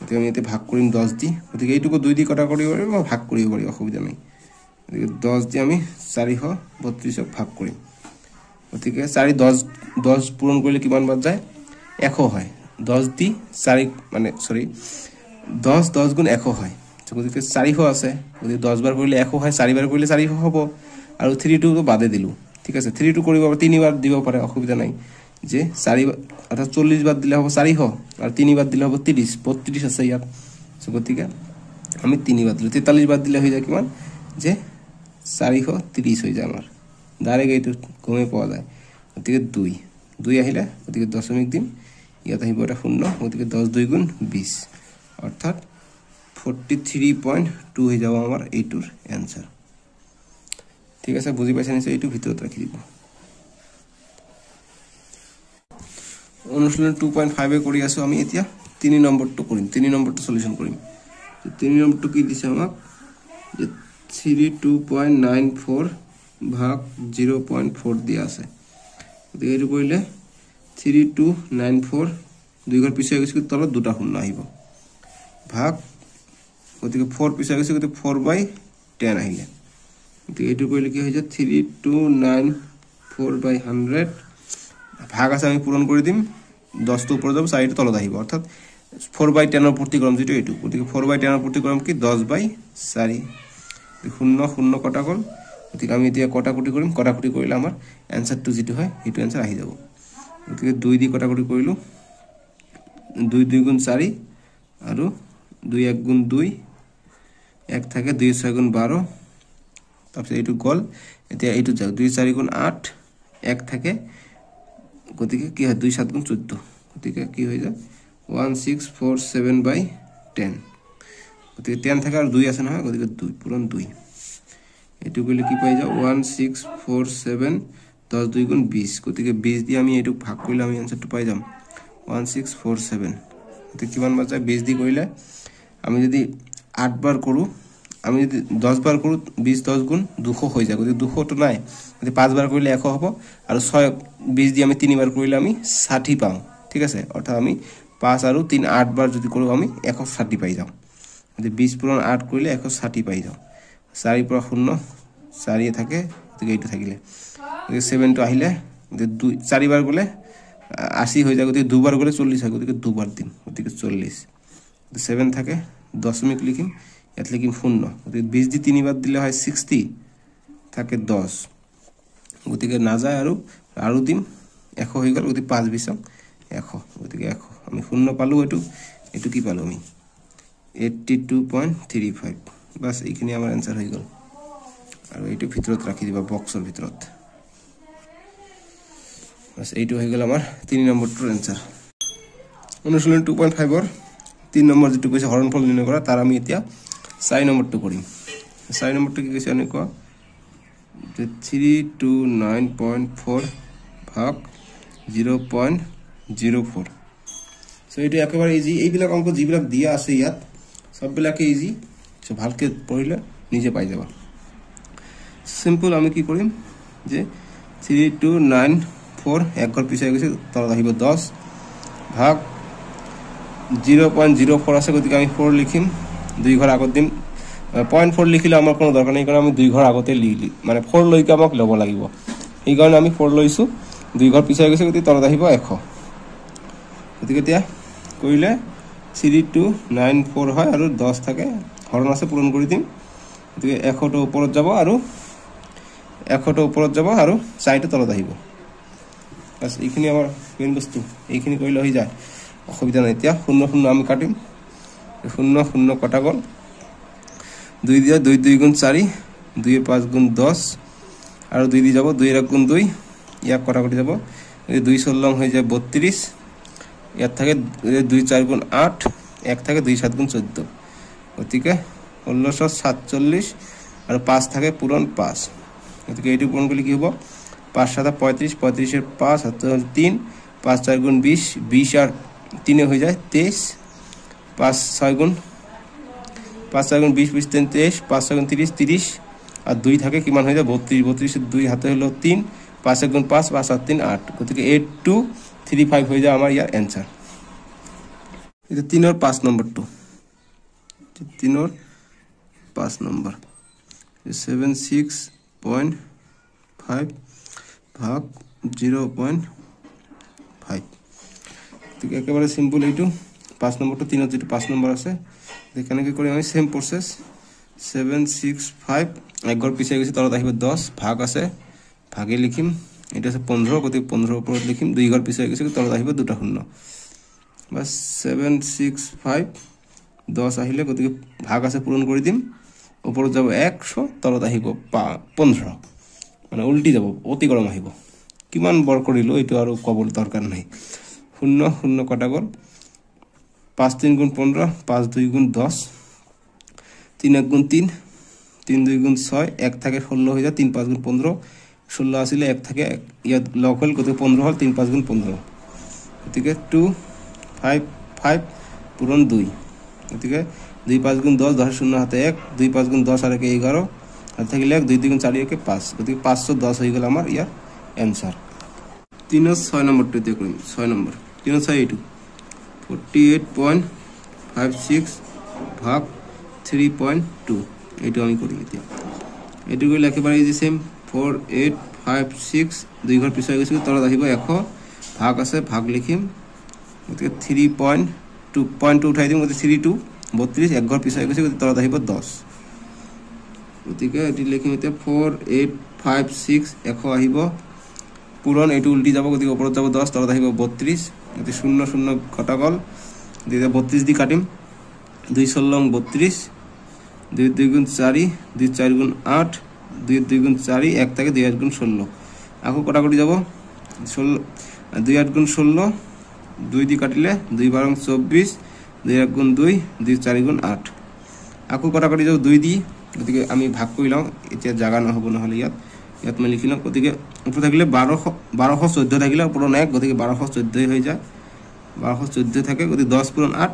[SPEAKER 1] গতিকে আমি এতিয়া ভাগ কৰিম দহ দি গতিকে এইটোকো দুই দি কটা কৰিব পাৰিম বা ভাগ কৰিব পাৰিম অসুবিধা নাই গতিকে দহ দি আমি চাৰিশ বত্ৰিছক ভাগ কৰিম গতিকে চাৰি দহ দহ পূৰণ কৰিলে কিমান বাদ যায় এশ হয় দহ দি চাৰি মানে চৰি দহ দহ গুণ এশ হয় গতিকে চাৰিশ আছে গতিকে দহ বাৰ কৰিলে এশ হয় চাৰিবাৰ কৰিলে চাৰিশ হ'ব আৰু থ্ৰী টুকে বাদে দিলোঁ ঠিক আছে থ্রি টু কৰিব পাৰে তিনিবাৰ দিব পাৰে অসুবিধা নাই যে চারি অৰ্থাৎ চল্লিছ বাদ দিলে হ'ব চাৰিশ আৰু তিনিবাৰ দিলে হ'ব ত্ৰিছ বত্রিশ আছে ইয়াত গতিকে আমি তিনিবাৰ দিলোঁ তেতাল্লিছ বাদ দিলে হৈ যায় কিমান যে চাৰিশ ত্ৰিছ হৈ যায় আমাৰ ডাইৰেক্ট এইটো গমেই পোৱা যায় গতিকে দুই দুই আহিলে গতিকে দশমিক দিন ইয়াত আহিব এটা শূন্য গতিকে দহ দুই গুণ বিছ অৰ্থাৎ ফৰ্টি থ্ৰী পইণ্ট টু হৈ যাব আমাৰ এইটোৰ এনচাৰ ঠিক আছে বুজি পাইছে নিশ্চয় এইটো ভিতৰত ৰাখি দিব অনুশীলন টু পইণ্ট ফাইভে কৰি আছোঁ আমি এতিয়া তিনি নম্বৰটো কৰিম তিনি নম্বৰটো চলিউশ্যন কৰিম তিনি নম্বৰটো কি দিছে আমাক যে three two point nine four ভাগ জিৰ' পইণ্ট ফ'ৰ দিয়া আছে গতিকে এইটো কৰিলে থ্ৰী টু নাইন ফ'ৰ দুই ঘৰ পিছুৱাই গৈছে গতিকে তলত দুটা শূন্য আহিব ভাগ গতিকে ফ'ৰ পিছুৱাই গৈছে গতিকে ফ'ৰ বাই টেন আহিলে গতি এইটো কৰিলে কি হৈ যায় three two nine four by hundred ভাগ আছে আমি পূৰণ কৰি দিম দহটো ওপৰত যাব চাৰিটো তলত আহিব অৰ্থাৎ ফ'ৰ বাই টেনৰ প্ৰতিক্ৰম যিটো এইটো গতিকে ফ'ৰ বাই টেনৰ প্ৰতিক্ৰম কি দহ বাই চাৰি শূন্য শূন্য কটা গ'ল গতিকে আমি এতিয়া কটাকুটি কৰিম কটাকুটি কৰিলে আমাৰ এনচাৰটো যিটো হয় সেইটো এনচাৰ আহি যাব গতিকে দুই দি কটাকুটি কৰিলোঁ দুই দুই গুণ চাৰি আৰু দুই এক গুণ দুই এক থাকে দুই ছয় গুণ বাৰ তারপরে এইটুক গল এতিয়া এইটুক যাক দুই চারি গুণ আট এক থাকে গতিকে কি হয় দুই সাত গুণ চোদ্দ গতিকে কি হয়ে যায় one six four seven by ten গতিকে টেন থাকে আর দুই আছে না হয় গতিকে দুই পুরন দুই এটুকু গেলে কি পাই যাও ওয়ান সিক্স ফোর সেভেন দশ দুই গুণ বিশ গতিকে বিশ দিয়ে আমি এইটুকু ভাগ করলে আমি অ্যান্সারটা পাই যাম ওয়ান সিক্স ফোর সেভেন গতিকে কিমান বাচ্চা বিশ দিয়ে করলে আমি যদি আটবার করু আমি যদি দহবাৰ কৰোঁ বিছ দহ গুণ দুশ হৈ যায় গতিকে দুশটো নাই গতিকে পাঁচবাৰ কৰিলে এশ হ'ব আৰু ছয় বিছ দি আমি তিনিবাৰ কৰিলে আমি ষাঠি পাওঁ ঠিক আছে অৰ্থাৎ আমি পাঁচ আৰু তিনি আঠবাৰ যদি কৰোঁ আমি এশ ষাঠি পাই যাওঁ গতিকে বিছ পূৰণ আঠ কৰিলে এশ ষাঠি পাই যাওঁ চাৰিৰ পৰা শূন্য চাৰিয়ে থাকে গতিকে এইটো থাকিলে গতিকে ছেভেনটো আহিলে গতিকে দুই চাৰিবাৰ গ'লে আশী হৈ যায় গতিকে দুবাৰ গ'লে চল্লিছ হয় গতিকে দুবাৰ দিম গতিকে চল্লিছ ছেভেন থাকে দশমিক লিখিম ইয়াত লিখিম শূন্য গতিকে বিশ দি তিনিবাৰ দিলে হয় ছিক্সটি থাকে দহ গতিকে নাযায় আৰু আৰু দিম এশ হৈ গ'ল গতিকে পাঁচ বিছ এশ গতিকে এশ আমি শূন্য পালোঁ এইটো এইটো কি পালোঁ আমি eighty two point three five বাছ এইখিনি আমাৰ এনচাৰ হৈ গ'ল আৰু এইটো ভিতৰত ৰাখি দিবা বক্সৰ ভিতৰত বাছ এইটো হৈ গ'ল আমাৰ তিনি নম্বৰটোৰ এনচাৰ অনুশীলনী টু পইণ্ট ফাইভৰ তিনি নম্বৰ যিটো কৈছে হৰণফল নিৰ্ণয় কৰা তাৰ আমি এতিয়া চাই নম্বৰটো কৰিম চাই নম্বৰটো কি কৈছে এনেকুৱা যে three two nine point four ভাগ zero' point zero' four so' এইটো একেবাৰে ইজি এইবিলাক অংক যিবিলাক দিয়া আছে ইয়াত চববিলাকেই ইজি চ' ভালকৈ পঢ়িলে নিজে পাই যাবা চিম্পল আমি কি কৰিম যে থ্ৰী টু নাইন ফ'ৰ একঘৰ পিছাই গৈছে তলত আহিব দহ ভাগ জিৰ' পইণ্ট জিৰ' ফ'ৰ আছে গতিকে আমি ফ'ৰ লিখিম দুই ঘৰ আগত দিম পইণ্ট ফ'ৰ লিখিলেও আমাৰ কোনো দৰকাৰ নাই কাৰণ আমি দুই ঘৰ আগতে লিখিলোঁ মানে ফ'ৰলৈকে আমাক ল'ব লাগিব সেইকাৰণে আমি ফ'ৰ লৈছোঁ দুই ঘৰ পিছ হৈ গৈছে গতিকে তলত আহিব এশ গতিকে এতিয়া কৰিলে থ্ৰী টু নাইন ফ'ৰ হয় আৰু দহ থাকে হৰণ আছে পূৰণ কৰি দিম গতিকে এশটো ওপৰত যাব আৰু এশটো ওপৰত যাব আৰু চাৰিটো তলত আহিব বাছ এইখিনি আমাৰ মেইন বস্তু এইখিনি কৰিলে হৈ যায় অসুবিধা নাই এতিয়া শূন্য শূন্য আমি কাটিম শূন্য শূন্য কটা গল দুই দিয়ে দুই দুই গুণ চারি দুই পাঁচ গুণ দশ আর দুই দিয়ে যাব দুই এক গুণ দুই কটা কটাকটি যাব দুই ষোলং হয়ে যায় বত্রিশ ইয়ার থাকে দুই চার গুণ আট এক থাকে দুই সাত গুণ চোদ্দ গতিকে ষোলোশো সাতচল্লিশ আর পাঁচ থাকে পূরণ পাঁচ গতিকে এইটি পূরণ করলে কী হব পাঁচ সাত পঁয়ত্রিশ পঁয়ত্রিশের পাঁচ সাত তিন পাঁচ চার গুণ বিশ বিশ আর তিনে হয়ে যায় তেইশ পাঁচ ছয় গুণ পাঁচ ছয় গুণ বিশ বিশ তিন তেইশ পাঁচ ছয় গুণ তিরিশ তিরিশ আর দুই থাকে কি মান হয়ে যায় বত্রিশ বত্রিশের দুই হাতে হলো তিন পাঁচ এক গুণ পাঁচ পাঁচ সাত তিন আট গতিকে এইট টু থ্রি ফাইভ হয়ে যায় আমার ইয়ার অ্যান্সার এটা তিন ওর পাঁচ নম্বর টু তিন ওর পাঁচ নম্বর সেভেন সিক্স পয়েন্ট ফাইভ ভাগ জিরো পয়েন্ট ফাইভ একেবারে সিম্পল এইটু পাঁচ নম্বৰটো তিনত যিটো পাঁচ নম্বৰ আছে কেনেকৈ কৰিম আমি same process seven six five এঘৰ পিছাই গৈছে তলত আহিব দহ ভাগ আছে ভাগেই লিখিম এইটো আছে পোন্ধৰ গতিকে পোন্ধৰ ওপৰত লিখিম দুই ঘৰ পিছাই গৈছে তলত আহিব দুটা শূন্য বাছ ছেভেন ছিক্স ফাইভ দহ আহিলে গতিকে ভাগ আছে পূৰণ কৰি দিম ওপৰত যাব একশ তলত আহিব পা পোন্ধৰ মানে উল্টি যাব অতি গৰম আহিব কিমান বৰ কৰিলোঁ এইটো আৰু ক'বলৈ দৰকাৰ নাই শূন্য শূন্য কটা গ'ল পাঁচ তিন গুণ পনেরো পাঁচ দুই গুণ দশ তিন এক গুণ তিন তিন দুই গুণ ছয় এক থাকে ষোলো হয়ে যায় তিন পাঁচ গুণ পনেরো ষোলো আসলে এক থাকে ইয়াত লক হল গতিকে পনেরো হল তিন পাঁচ গুণ পনেরো গতিকে টু ফাইভ ফাইভ পূরণ দুই গতিকে দুই পাঁচ গুণ দশ দশের শূন্য হাতে এক দুই পাঁচ গুণ দশ আর একে এগারো আর থাকিলে এক দুই দুই গুণ চারি একে পাঁচ গতিকে পাঁচশো দশ হয়ে গেল আমার ইয়ার অ্যান্সার তিন ছয় নম্বরটি দিয়ে করিম ছয় নম্বর তিন ছয় এইটুকু forty eight point five six ভাগ থ্ৰী পইণ্ট টু এইটো আমি কৰিম এতিয়া এইটো কৰিলে একেবাৰে ইজি ছেম ফ'ৰ এইট আহিব এশ ভাগ আছে ভাগ লিখিম গতিকে three point two point two উঠাই দিম গতিকে থ্ৰী টু বত্ৰিছ এক ঘৰ পিছুৱাই গৈছে গতিকে তলত আহিব দহ গতিকে এইটো লিখিম এতিয়া ফ'ৰ এইট ফাইভ ছিক্স এশ আহিব পূৰণ এইটো উল্টি যাব গতিকে ওপৰত যাব দহ তলত আহিব বত্ৰিছ একটি শূন্য শূন্য ঘটাকল দুইটা বত্রিশ দিয়ে কাটিম দুই ষোলং বত্রিশ দুই দুই গুণ চারি দুই চার গুণ আট দুই দুই গুণ চারি এক থেকে দুই আট গুণ ষোলো এখন কটাকটি যাব ষোলো দুই আট গুণ ষোলো দুই দিয়ে কাটিলে দুই বারং চব্বিশ দুই এক গুণ দুই দুই চারি গুণ আট আকু কটাকটি যাব দুই দিয়ে গতিকে আমি ভাগ লওঁ এতিয়া জাগা নহ'ব নহ'লে ইয়াত ইয়াত মই লিখি লওঁ গতিকে ওপৰত থাকিলে বাৰশ বাৰশ চৈধ্য থাকিলে পূৰণ এক গতিকে বাৰশ চৈধ্যই হৈ যায় বাৰশ চৈধ্য থাকে গতিকে দহ পূৰণ আঠ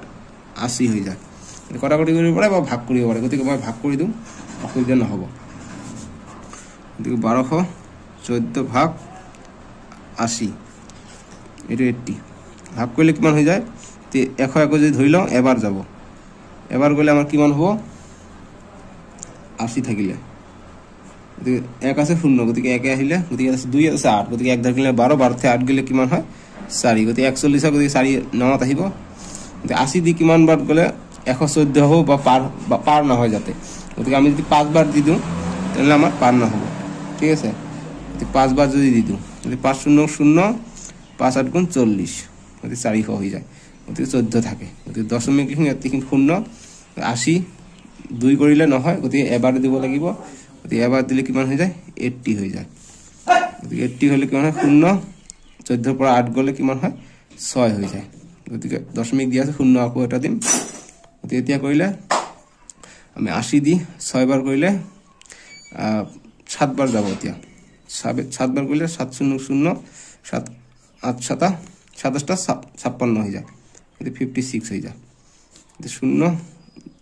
[SPEAKER 1] আশী হৈ যায় কটাকটি কৰিব পাৰে বা ভাগ কৰিব পাৰে গতিকে মই ভাগ কৰি দিওঁ অসুবিধা নহ'ব গতিকে বাৰশ চৈধ্য ভাগ আশী এইটো এইট্টি ভাগ কৰিলে কিমান হৈ যায় তে এশ একো যদি ধৰি লওঁ এবাৰ যাব এবাৰ গ'লে আমাৰ কিমান হ'ব আশী থাকিলে গতিকে এক আছে শূন্য গতিকে একে আহিলে গতিকে দুই আছে আঠ গতিকে এক থাকিলে বাৰ বাৰ আঠ গ'লে কিমান হয় চাৰি গতিকে একচল্লিছ হয় গতিকে চাৰি নত আহিব গতিকে আশী দি কিমান বাৰ গ'লে এশ চৈধ্য হ'ব বা পাৰ বা পাৰ নহয় যাতে গতিকে আমি যদি পাঁচবাৰ দি দিওঁ তেনেহ'লে আমাৰ পাৰ নহ'ব ঠিক আছে গতিকে পাঁচবাৰ যদি দি দিওঁ গতিকে পাঁচ শূন্য শূন্য পাঁচ আঠ গুণ চল্লিছ গতিকে চাৰিশ হৈ যায় গতিকে চৈধ্য থাকে গতিকে দশমিক শূন্য শূন্য আশী দুই কৰিলে নহয় গতিকে এবাৰ দিব লাগিব এবার আবার দিলে কিমান হয়ে যায় এইটটি হয়ে যায় গতিকে এইটটি হলে কিমান হয় শূন্য চৈধ্যৰ পৰা আঠ গ'লে কিমান হয় ছয় হৈ যায় গতিকে দশমিক দিয়া আছে শূন্য আকৌ এটা দিম গতিকে এতিয়া কৰিলে আমি আশী দি ছয়বাৰ কৰিলে সাতবাৰ যাব এতিয়া সাতবাৰ কৰিলে সাত শূন্য শূন্য সাত আঠ সাতা সাতাশটা ছাপ্পান্ন হৈ যায় গতিকে ফিফটি ছিক্স হৈ যায় শূন্য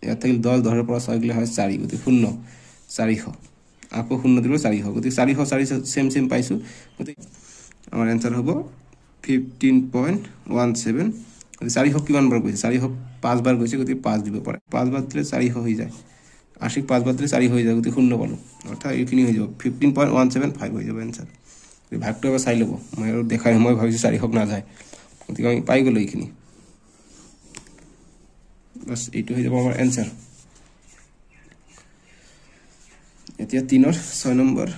[SPEAKER 1] ইয়াত থেকে দহ দহৰ পৰা ছয় গ'লে হয় চাৰি গতিকে শূন্য চাৰিশ আকৌ শূন্য দিলোঁ চাৰিশ গতিকে চাৰিশ চাৰিশ চেম চেম পাইছোঁ গতিকে আমাৰ এনচাৰ হ'ব ফিফটিন পইণ্ট ওৱান ছেভেন গতিকে চাৰিশ কিমানবাৰ গৈছে চাৰিশ পাঁচবাৰ গৈছে গতিকে পাঁচ দিব পাৰে পাঁচবাৰ দিলে চাৰিশ হৈ যায় আৰ্থিক পাঁচবাৰ দিলে চাৰি হৈ যায় গতিকে শূন্য পালোঁ অৰ্থাৎ এইখিনি হৈ যাব fifteen point one seven five হৈ যাব এনচাৰ গতিকে ভাগটো এবাৰ চাই ল'ব মই আৰু দেখাই মই ভাবিছোঁ চাৰিশক নাযায় গতিকে আমি পাই গ'লোঁ এইখিনি বছ এইটো হৈ যাব আমাৰ এনচাৰ এতিয়া তিনৰ ছয় নম্বৰ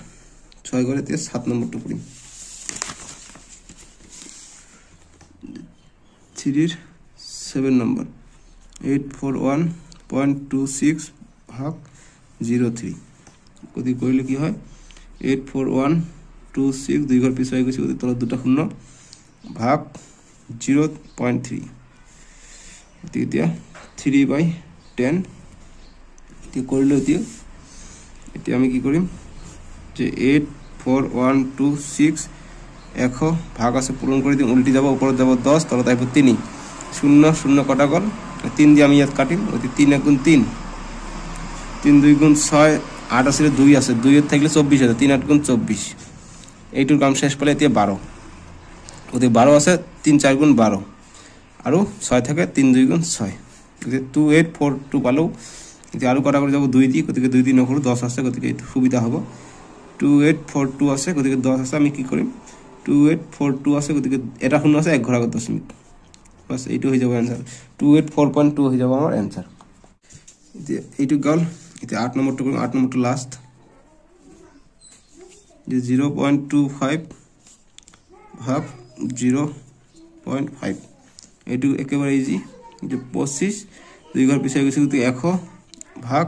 [SPEAKER 1] ছয় গ'ল এতিয়া সাত নম্বৰটো কৰিম থ্ৰীৰ ছেভেন নম্বৰ eight four one point two six ভাগ জিৰ' থ্ৰী গতিকে কৰিলে কি হয় eight four one two six দুই ঘৰ পিছ হৈ গৈছে গতিকে তলত দুটা শূন্য ভাগ জিৰ' পইণ্ট থ্ৰী গতিকে এতিয়া থ্ৰী বাই টেন এতিয়া কৰিলোঁ এতিয়া এটি আমি কি করি যে eight four one two six একশো ভাগ আছে পূরণ করে দিই উল্টি যাবো উপরে যাবো দশ তাহলে তারপর তিনি শূন্য শূন্য কটা কল তিন দিয়ে আমি ইয়াত কাটি ওই তিন এক গুণ তিন তিন দুই গুণ ছয় আট আসলে দুই আছে দুইয়ের থাকলে চব্বিশ আছে তিন আট গুণ চব্বিশ এইটুর কাম শেষ পেলে এতে বারো ওতে বারো আছে তিন চার গুণ বারো আৰু ছয় থাকে তিন দুই গুণ ছয় টু এইট ফ'ৰ টু পালেও এতিয়া আৰু কটাকৰি যাব দুই দি গতিকে দুই দি নকৰোঁ দহ আছে গতিকে এইটো সুবিধা হ'ব টু এইট ফ'ৰ টু আছে গতিকে দহ আছে আমি কি কৰিম টু এইট ফ'ৰ টু আছে গতিকে এটা শূন্য আছে একঘৰ আগত দশমিক বাছ এইটো হৈ যাব answer two eight four point two হৈ যাব আমাৰ এনচাৰ এতিয়া এইটো গ'ল এতিয়া আঠ নম্বৰটো কৰিম আঠ নম্বৰটো last zero' point two five half zero' point five এইটো একেবাৰে ইজি পঁচিছ দুই ঘৰ পিছাই গৈছে গতিকে এশ ভাগ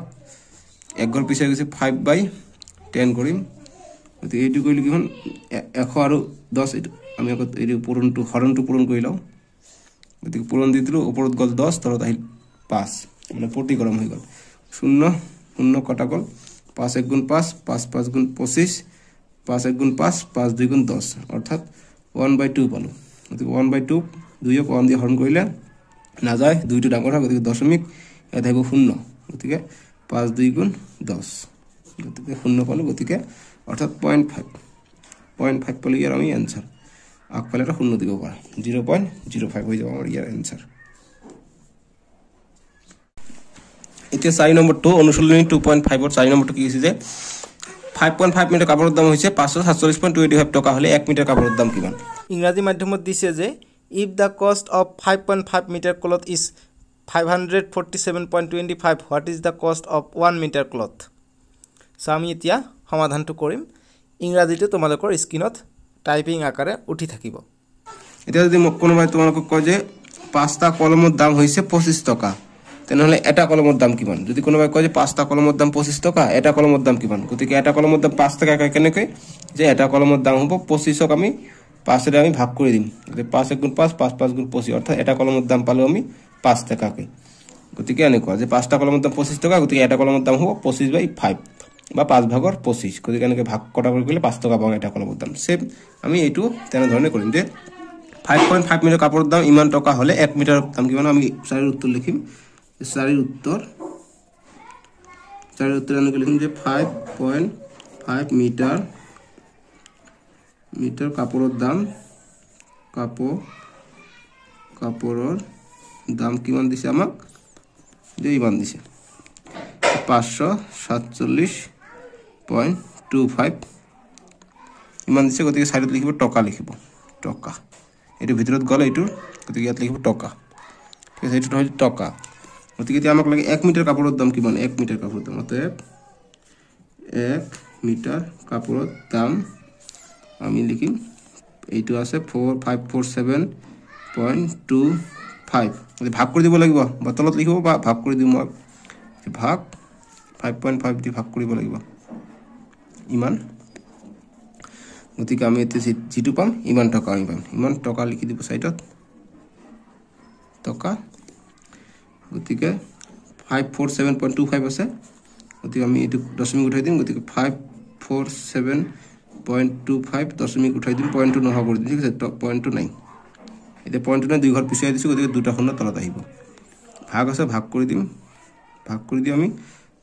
[SPEAKER 1] এক ঘর পিছিয়ে গেছে ফাইভ বাই টেন কৰিম গতিকে এইটো কি কিমান এশ আৰু দহ এইটো আমি আকৌ এইটো পূৰণটো হৰণটো পূৰণ কৰি লওঁ গতিকে পূৰণ দি দিলোঁ ওপৰত গ'ল দহ তলত আহিল পাঁচ মানে পটি গৰম হৈ গ'ল শূন্য শূন্য কটা গ'ল পাঁচ এক গুণ পাঁচ পাঁচ পাঁচ গুণ পঁচিছ পাঁচ এক গুণ পাঁচ পাঁচ দুই গুণ দহ অৰ্থাৎ ওৱান বাই টু পালোঁ গতিকে ওৱান বাই টু দুইক ওৱান দি হৰণ কৰিলে নাযায় দুইটো ডাঙৰ হয় গতিকে দশমিক ইয়াত আহিব শূন্য গতিকে পাঁচ দুই গুণ দশ গতিকে শূন্য পালোঁ গতিকে অর্থাৎ পইণ্ট ফাইভ পইণ্ট ফাইভ পালোঁ ইয়াৰ আমি এনচাৰ আগফালে এটা শূন্য দিব পাৰে জিৰ' পইণ্ট জিৰ' ফাইভ হৈ যাব আমাৰ ইয়াৰ এনচাৰ এতিয়া চাৰি নম্বৰটো অনুশীলনী টু পইণ্ট ফাইভৰ চাৰি নম্বৰটো কি হৈছে যে ফাইভ পইণ্ট ফাইভ মিটাৰ কাপোৰৰ দাম হৈছে পাঁচশ সাতচল্লিছ পইণ্ট টুৱেণ্টি ফাইভ টকা হ'লে এক মিটাৰ কাপোৰৰ দাম কিমান ইংৰাজী মাধ্যমত দিছে যে if the cost of five point five meter কলত is five hundred forty seven point twenty five what is the cost of one meter cloth so' আমি এতিয়া সমাধানটো কৰিম ইংৰাজীটো তোমালোকৰ স্ক্ৰীণত টাইপিং আকাৰে উঠি থাকিব এতিয়া যদি মোক কোনোবাই তোমালোকক কয় যে পাঁচটা কলমৰ দাম হৈছে পঁচিছ টকা তেনেহ'লে এটা কলমৰ দাম কিমান যদি কোনোবাই কয় যে পাঁচটা কলমৰ দাম পঁচিছ টকা এটা কলমৰ দাম কিমান গতিকে এটা কলমৰ দাম পাঁচ টকা কয় কেনেকৈ যে এটা কলমৰ দাম হ'ব পঁচিছক আমি পাঁচেৰে আমি ভাগ কৰি দিম গতিকে পাঁচ এক গুণ পাঁচ পাঁচ পাঁচ গুণ পঁচিছ অৰ্থাৎ এটা কলমৰ দাম পালেও আমি পাঁচ টকাকৈ গতিকে এনেকুৱা যে পাঁচটা কলমৰ দাম পঁচিছ টকা গতিকে এটা কলমৰ দাম হ'ব পঁচিছ বাই ফাইভ বা পাঁচ ভাগৰ পঁচিছ গতিকে এনেকৈ ভাগ কটা কৰি গ'লে পাঁচ টকা পাওঁ এটা কলমৰ দাম চেম আমি এইটো তেনেধৰণে কৰিম যে ফাইভ পইণ্ট ফাইভ মিটাৰ কাপোৰৰ দাম ইমান টকা হ'লে এক মিটাৰ দাম কিমান আমি চাৰিৰ উত্তৰ লিখিম চাৰিৰ উত্তৰ চাৰিৰ উত্তৰ এনেকৈ লিখিম যে five point five meter meter কাপোৰৰ দাম কাপোৰ কাপোৰৰ দাম কিমান দিছে আমাক ইমান দিছে পাঁচশো সাতচল্লিশ পয়েন্ট টু ফাইভ ইমান দিছে গতিকে সাইডত লিখিব টকা লিখিব টকা এইটো ভিতৰত গ'লে এইটো গতিকে ইয়াত লিখিব টকা ঠিক আছে এইটা হ'ল টকা গতিকে এতিয়া আমাক লাগে এক মিটাৰ কাপোৰৰ দাম কিমান এক মিটাৰ কাপড়ের দাম অতএব এক মিটাৰ কাপোৰৰ দাম আমি লিখিম এইটো আছে four five four seven point two five গতিকে ভাগ কৰি দিব লাগিব বা তলত লিখিব বা ভাগ কৰি দিওঁ মই ভাগ ফাইভ পইণ্ট ফাইভ দি ভাগ কৰিব লাগিব ইমান গতিকে আমি এতিয়া যিটো পাম ইমান টকা আমি পাম ইমান টকা লিখি দিব ছাইডত টকা গতিকে five four seven point two five আছে গতিকে আমি এইটো দশমিক উঠাই দিম গতিকে five four seven point two five দশমিক উঠাই দিম পইণ্টটো নোহোৱা কৰি দিম ঠিক আছে পইণ্টটো নাই এতিয়া পইণ্টটো দুই ঘৰ পিছুৱাই দিছোঁ গতিকে দুটা খণ্ড তলত আহিব ভাগ আছে ভাগ কৰি দিম ভাগ কৰি দিওঁ আমি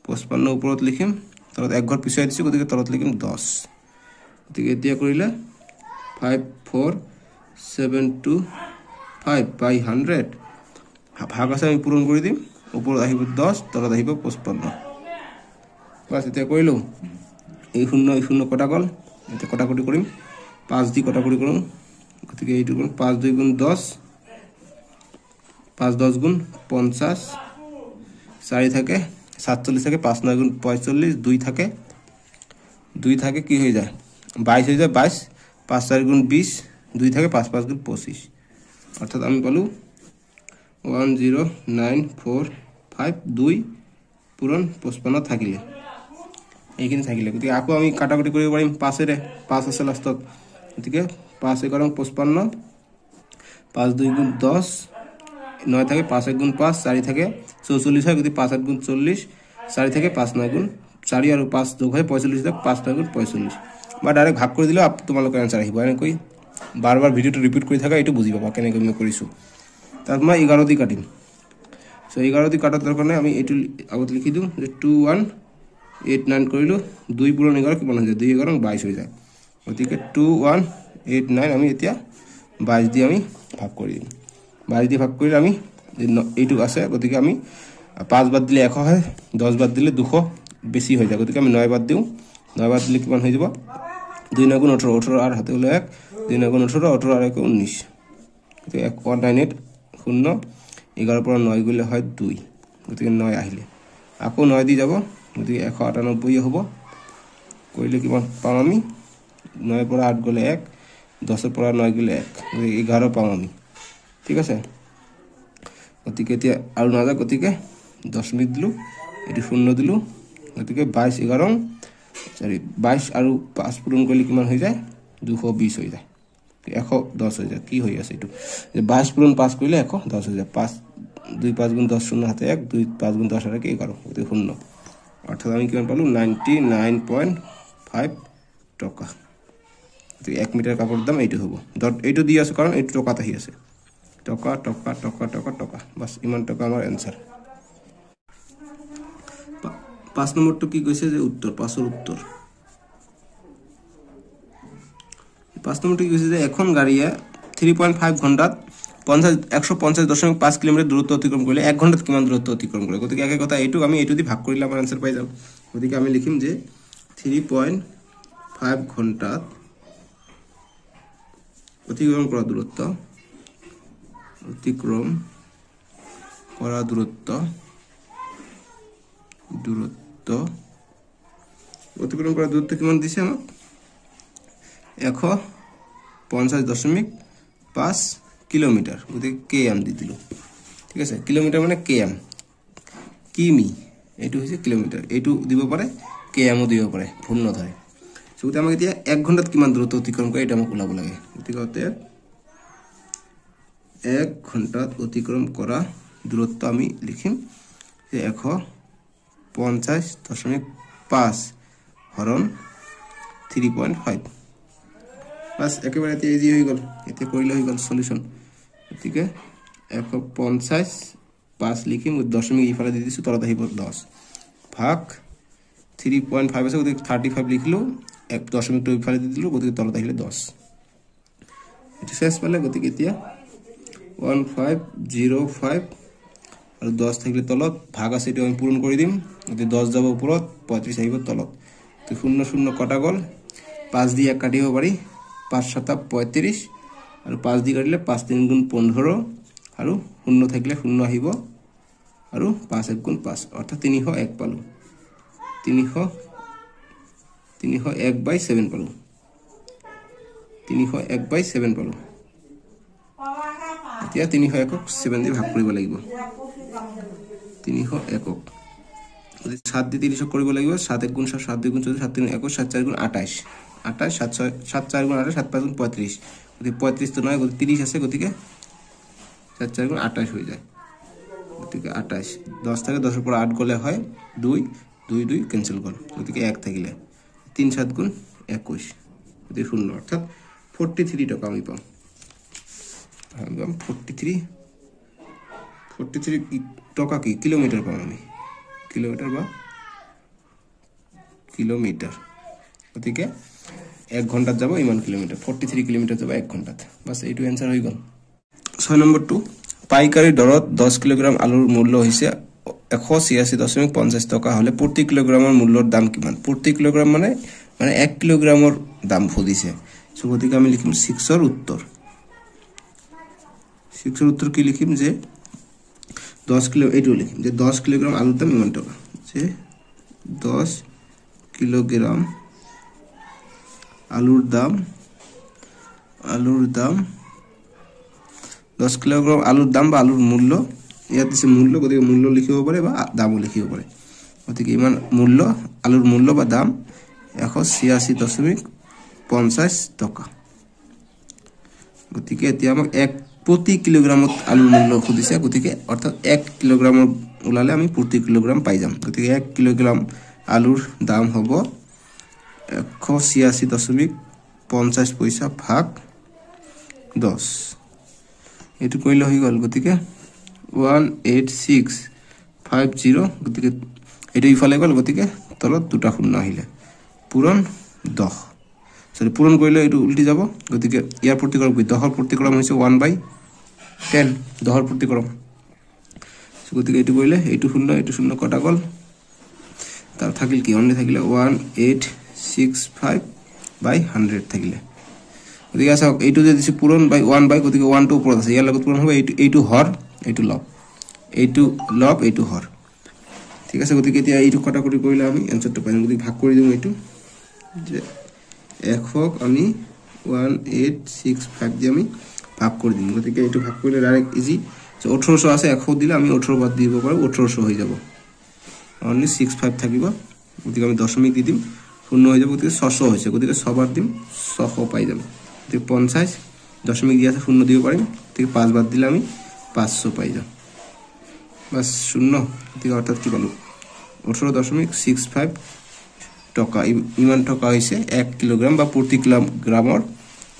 [SPEAKER 1] পঁচপন্ন ওপৰত লিখিম তলত এক ঘৰ পিছুৱাই দিছোঁ গতিকে তলত লিখিম দহ গতিকে এতিয়া কৰিলে five four seven two five by hundred ভাগ আছে আমি পূৰণ কৰি দিম ওপৰত আহিব দহ তলত আহিব পঁচপন্ন বাছ এতিয়া কৰিলোঁ এই শূন্য এই শূন্য কটা গ'ল এতিয়া কটাকটি কৰিম পাঁচ দি কটাকটি কৰোঁ গতিকে এইটো গুণ পাঁচ দুই গুণ দহ পাঁচ দহ গুণ পঞ্চাছ চাৰি থাকে সাতচল্লিশ থাকে পাঁচ নয় গুণ পঁয়তাল্লিশ দুই থাকে দুই থাকে কি হয়ে যায় বাইশ হয়ে যায় বাইশ পাঁচ চারি গুণ বিশ দুই থাকে পাঁচ পাঁচ গুণ পঁচিশ অর্থাৎ আমি পালো one zero nine four five দুই পূরণ পঁচপন্ন থাকিলে এইখিনি থাকিলে গতিকে আকৌ আমি কাটাকুটি কৰিব পাৰিম পাঁচ আছে লাষ্টত গতিকে পাঁচ এগারো পঁচপান্ন পাঁচ দুই গুণ দশ নয় থাকে পাঁচ এক গুণ পাঁচ চারি থাকে চৌচল্লিশ হয় যদি পাঁচ আট গুণ চল্লিশ চারি থাকে পাঁচ নয় গুণ চারি আর পাঁচ যোগ হয় পঁয়চল্লিশ থাকে পাঁচ নয় গুণ পঁয়চল্লিশ বা ডাইরেক্ট ভাগ কৰি দিলেও তোমালোকৰ অ্যান্সার আহিব এনেকৈ বাৰ বাৰ ভিডিঅ'টো ৰিপিট কৰি থাকা এইটো বুজি পাবা কেনেকৈ মই কৰিছোঁ তাত মই এঘাৰ দি কাটিম চ' এঘাৰ দি কাটাৰ কাৰণে আমি এইটো আগত লিখি দিওঁ যে টু ওৱান এইট নাইন কৰিলোঁ দুই পূৰণ এঘাৰ কিমান হৈ যায় দুই এঘাৰ বাইছ হৈ যায় গতিকে টু ওৱান এইট নাইন আমি এতিয়া বাইছ দি আমি ভাগ কৰি দিম বাইছ দি ভাগ কৰিলে আমি এইটো আছে গতিকে আমি পাঁচ বাদ দিলে এশ হয় দহ বাদ দিলে দুশ বেছি হৈ যায় গতিকে আমি নয় বাদ দিওঁ নয় বাদ দিলে কিমান হৈ যাব দুই নগুণ ওঠৰ ওঠৰ আৰু হাতে গ'লে এক দুই নগুণ ওঠৰ ওঠৰ আৰু এক ঊনৈছ গতিকে এক ওৱান নাইন এইট শূন্য এঘাৰৰ পৰা নয় গ'লে হয় দুই গতিকে নয় আহিলে আকৌ নয় দি যাব গতিকে এশ আঠানব্বৈয়ে হ'ব কৰিলে কিমান পাম আমি নয়ৰ পৰা আঠ গ'লে এক দহৰ পৰা নয় কিলো এক গতিকে এঘাৰ পাওঁ আমি ঠিক আছে গতিকে এতিয়া আৰু নাযায় গতিকে দহ মিনিট দিলোঁ এইটো শূন্য দিলোঁ গতিকে বাইছ এঘাৰ চৰি বাইছ আৰু পাঁচ পূৰণ কৰিলে কিমান হৈ যায় দুশ বিছ হৈ যায় এশ দহ হৈ যায় কি হৈ আছে এইটো যে বাইছ পূৰণ পাঁচ কৰিলে এশ দহ হৈ যায় পাঁচ দুই পাঁচ গুণ দহ শূন্য হাতে এক দুই পাঁচ গুণ দহ হাতে কি এঘাৰ গতিকে শূন্য অৰ্থাৎ আমি কিমান পালোঁ নাইণ্টি নাইন পইণ্ট ফাইভ টকা গতিকে এক মিটাৰ কাপোৰৰ দাম এইটো হ'ব ডট এইটো দি আছোঁ কাৰণ এইটো টকাত আহি আছে টকা টকা টকা টকা টকা বাছ ইমান টকা আমাৰ এনচাৰ পাঁচ নম্বৰটো কি কৈছে যে উত্তৰ পাঁচৰ উত্তৰ পাঁচ নম্বৰটো কি কৈছে যে এখন গাড়ীয়ে থ্ৰী পইণ্ট ফাইভ ঘণ্টাত পঞ্চাছ একশ পঞ্চাছ দশমিক পাঁচ কিলোমিটাৰ দূৰত্ব অতিক্ৰম কৰিলে এক ঘণ্টাত কিমান দূৰত্ব অতিক্ৰম কৰিলে গতিকে একে কথা এইটোক আমি এইটো দি ভাগ কৰিলে আমাৰ এনচাৰ পাই যাওঁ গতিকে আমি লিখিম যে থ্ৰী পইণ্ট ফাইভ ঘণ্টাত অতিক্রম করা দূরত্ব অতিক্রম করা দূরত্ব দূরত্ব অতিক্রম করা দূরত্ব কিমান দিছে আমাক এশ পঞ্চাছ দশমিক পাঁচ কিলোমিটার গতিকে কে এম দি দিলোঁ ঠিক আছে কিলোমিটার মানে কে এম কিমি এইটো হৈছে কিলোমিটাৰ এইটো দিব পাৰে কে এমো দিব পাৰে ভুল নধৰে সেগুলো আমাকে এতিয়া এক ঘণ্টাত কিমান দূৰত্ব অতিক্ৰম করে এটা আমাক ওলাব লাগে গতিকে অতএব এক ঘণ্টাত অতিক্ৰম কৰা দূৰত্ব আমি লিখিম যে এশ পঞ্চাশ দশমিক পাঁচ হৰণ থ্ৰী পইণ্ট ফাইভ বাস একেবাৰে এতিয়া ইজি হৈ গ'ল এতিয়া কৰিলে হৈ গ'ল চলিউশ্যন গতিকে এশ পঞ্চাশ পাঁচ লিখিম দশমিক ইফালে দি দিছোঁ তলত আহিব দহ ভাগ থ্ৰী পইণ্ট ফাইভ আছে গতিকে থাৰ্টি ফাইভ লিখিলোঁ এক দশমিকটো ইফালে দি দিলোঁ গতিকে তলত আহিলে দহ এইটো চেচ পালে গতিকে এতিয়া ওৱান ফাইভ জিৰ' ফাইভ আৰু দহ থাকিলে তলত ভাগ আছে এইটো আমি পূৰণ কৰি দিম গতিকে দহ যাব ওপৰত পঁয়ত্ৰিছ আহিব তলত তো শূন্য শূন্য কটা গ'ল পাঁচ দি এক কাটিব পাৰি পাঁচ সাতটা পঁয়ত্ৰিছ আৰু পাঁচ দি কাটিলে পাঁচ তিনি গুণ পোন্ধৰ আৰু শূন্য থাকিলে শূন্য আহিব আৰু পাঁচ এক গুণ পাঁচ অৰ্থাৎ তিনিশ এক পালোঁ তিনিশ তিনি এক বাই সেভেন পালং তিনি এক বাই সেভেন পালং এতিয়া তিনি একক সেভেন দি ভাগ কৰিব লাগিব তিনিশ একক সাত দি তিনিশক কৰিব লাগিব সাত এক গুণ সাত সাত দুই গুণ চৌধুৰী সাত তিনি একৈছ সাত চাৰি গুণ আঠাইছ আঠাইছ সাত ছয় সাত চাৰি গুণ আঠাইছ সাত পাঁচ গুণ পঁয়ত্ৰিছ গতিকে পঁয়ত্ৰিছটো নহয় গতিকে ত্ৰিছ আছে গতিকে সাত চাৰি গুণ আঠাইছ হৈ যায় গতিকে আঠাইছ দহ থাকে দহৰ পৰা আঠ গ'লে হয় দুই দুই দুই কেঞ্চেল গ'ল গতিকে এক থাকিলে তিন সাত গুণ একুশ যদি শূন্য অর্থাৎ ফোরটি থ্রি টাকা আমি পাম আমি পাম ফোরটি থ্রি ফোরটি থ্রি টাকা কি কিলোমিটার পাম আমি কিলোমিটার বা কিলোমিটার গতিকে এক ঘন্টাত যাব ইমান কিলোমিটার ফোরটি থ্রি কিলোমিটার যাব এক ঘন্টাত বাস এইটু অ্যান্সার হয়ে গেল ছয় নম্বর টু পাইকারি দরত দশ কিলোগ্রাম আলুর মূল্য হয়েছে এশ ছিয়াশী দশমিক পঞ্চাছ টকা হ'লে প্ৰতি কিলোগ্ৰামৰ মূল্যৰ দাম কিমান প্ৰতি কিলোগ্ৰাম মানে মানে এক কিলোগ্ৰামৰ দাম সুধিছে চ' গতিকে আমি লিখিম ছিক্সৰ উত্তৰ ছিক্সৰ উত্তৰ কি লিখিম যে দহ কিলো এইটো লিখিম যে দহ কিলোগ্ৰাম আলুৰ দাম ইমান টকা যে দহ কিলোগ্ৰাম আলুৰ দাম আলুর দাম দশ কিলোগ্রাম আলুর দাম বা আলুর মূল্য ইয়াত দিছে মূল্য গতিকে মূল্য লিখিব পাৰে বা দামো লিখিব পাৰে গতিকে ইমান মূল্য আলুৰ মূল্য বা দাম এশ ছিয়াশী দশমিক পঞ্চাছ টকা গতিকে এতিয়া আমাক এক প্ৰতি কিলোগ্ৰামত আলুৰ মূল্য সুধিছে গতিকে অৰ্থাৎ এক কিলোগ্ৰামৰ ওলালে আমি প্ৰতি কিলোগ্ৰাম পাই যাম গতিকে এক কিলোগ্ৰাম আলুৰ দাম হ'ব এশ ছিয়াশী দশমিক পঞ্চাছ পইচা ভাগ দহ এইটো কৰিলে হৈ গ'ল গতিকে এইটো ইফালে গ'ল গতিকে তলত দুটা শূন্য আহিলে পূৰণ দহ চৰি পূৰণ কৰিলে এইটো উল্টি যাব গতিকে ইয়াৰ প্ৰতিক্ৰম কি দহৰ প্ৰতিক্ৰম হৈছে ওৱান বাই টেন দহৰ প্ৰতিক্ৰম গতিকে এইটো কৰিলে এইটো শূন্য এইটো শূন্য কটা গ'ল তাৰ থাকিল কি অনলি থাকিলে one eight six five by hundred থাকিলে গতিকে চাওক এইটো যে দিছে পূৰণ বাই ওৱান বাই গতিকে ওৱানটো ওপৰত আছে ইয়াৰ লগত পূৰণ হ'ব এইটো এইটো হৰ এইটো লব এইটো লব এইটো হৰ ঠিক আছে গতিকে এতিয়া এইটো কটাকটি কৰিলে আমি এনচাৰটো পাই যাম গতিকে ভাগ কৰি দিম এইটো যে এশক আমি ওৱান এইট ছিক্স ফাইভ দিয়ে আমি ভাগ কৰি দিম গতিকে এইটো ভাগ কৰিলে ডাইৰেক্ট ইজি যে 1800 আছে এশ দিলে আমি ওঠৰ বাদ দিব পাৰোঁ 1800 হৈ যাব অনলি ছিক্স ফাইভ থাকিব গতিকে আমি দশমিক দি দিম শূন্য হৈ যাব গতিকে ছশো হয়েছে গতিকে ছবাৰ দিম ছশ পাই যাব গতিকে পঞ্চাছ দশমিক দিয়ে আছে শূন্য দিব পাৰিম গতিকে পাঁচবাৰ দিলে আমি পাঁচশো পাই যা বাস শূন্য থেকে অর্থাৎ চুরানব্বই অঠেরো দশমিক সিক্স ফাইভ টকা ইমান টকা হৈছে এক কিলোগ্ৰাম বা প্ৰতি কিলোগ্ৰামৰ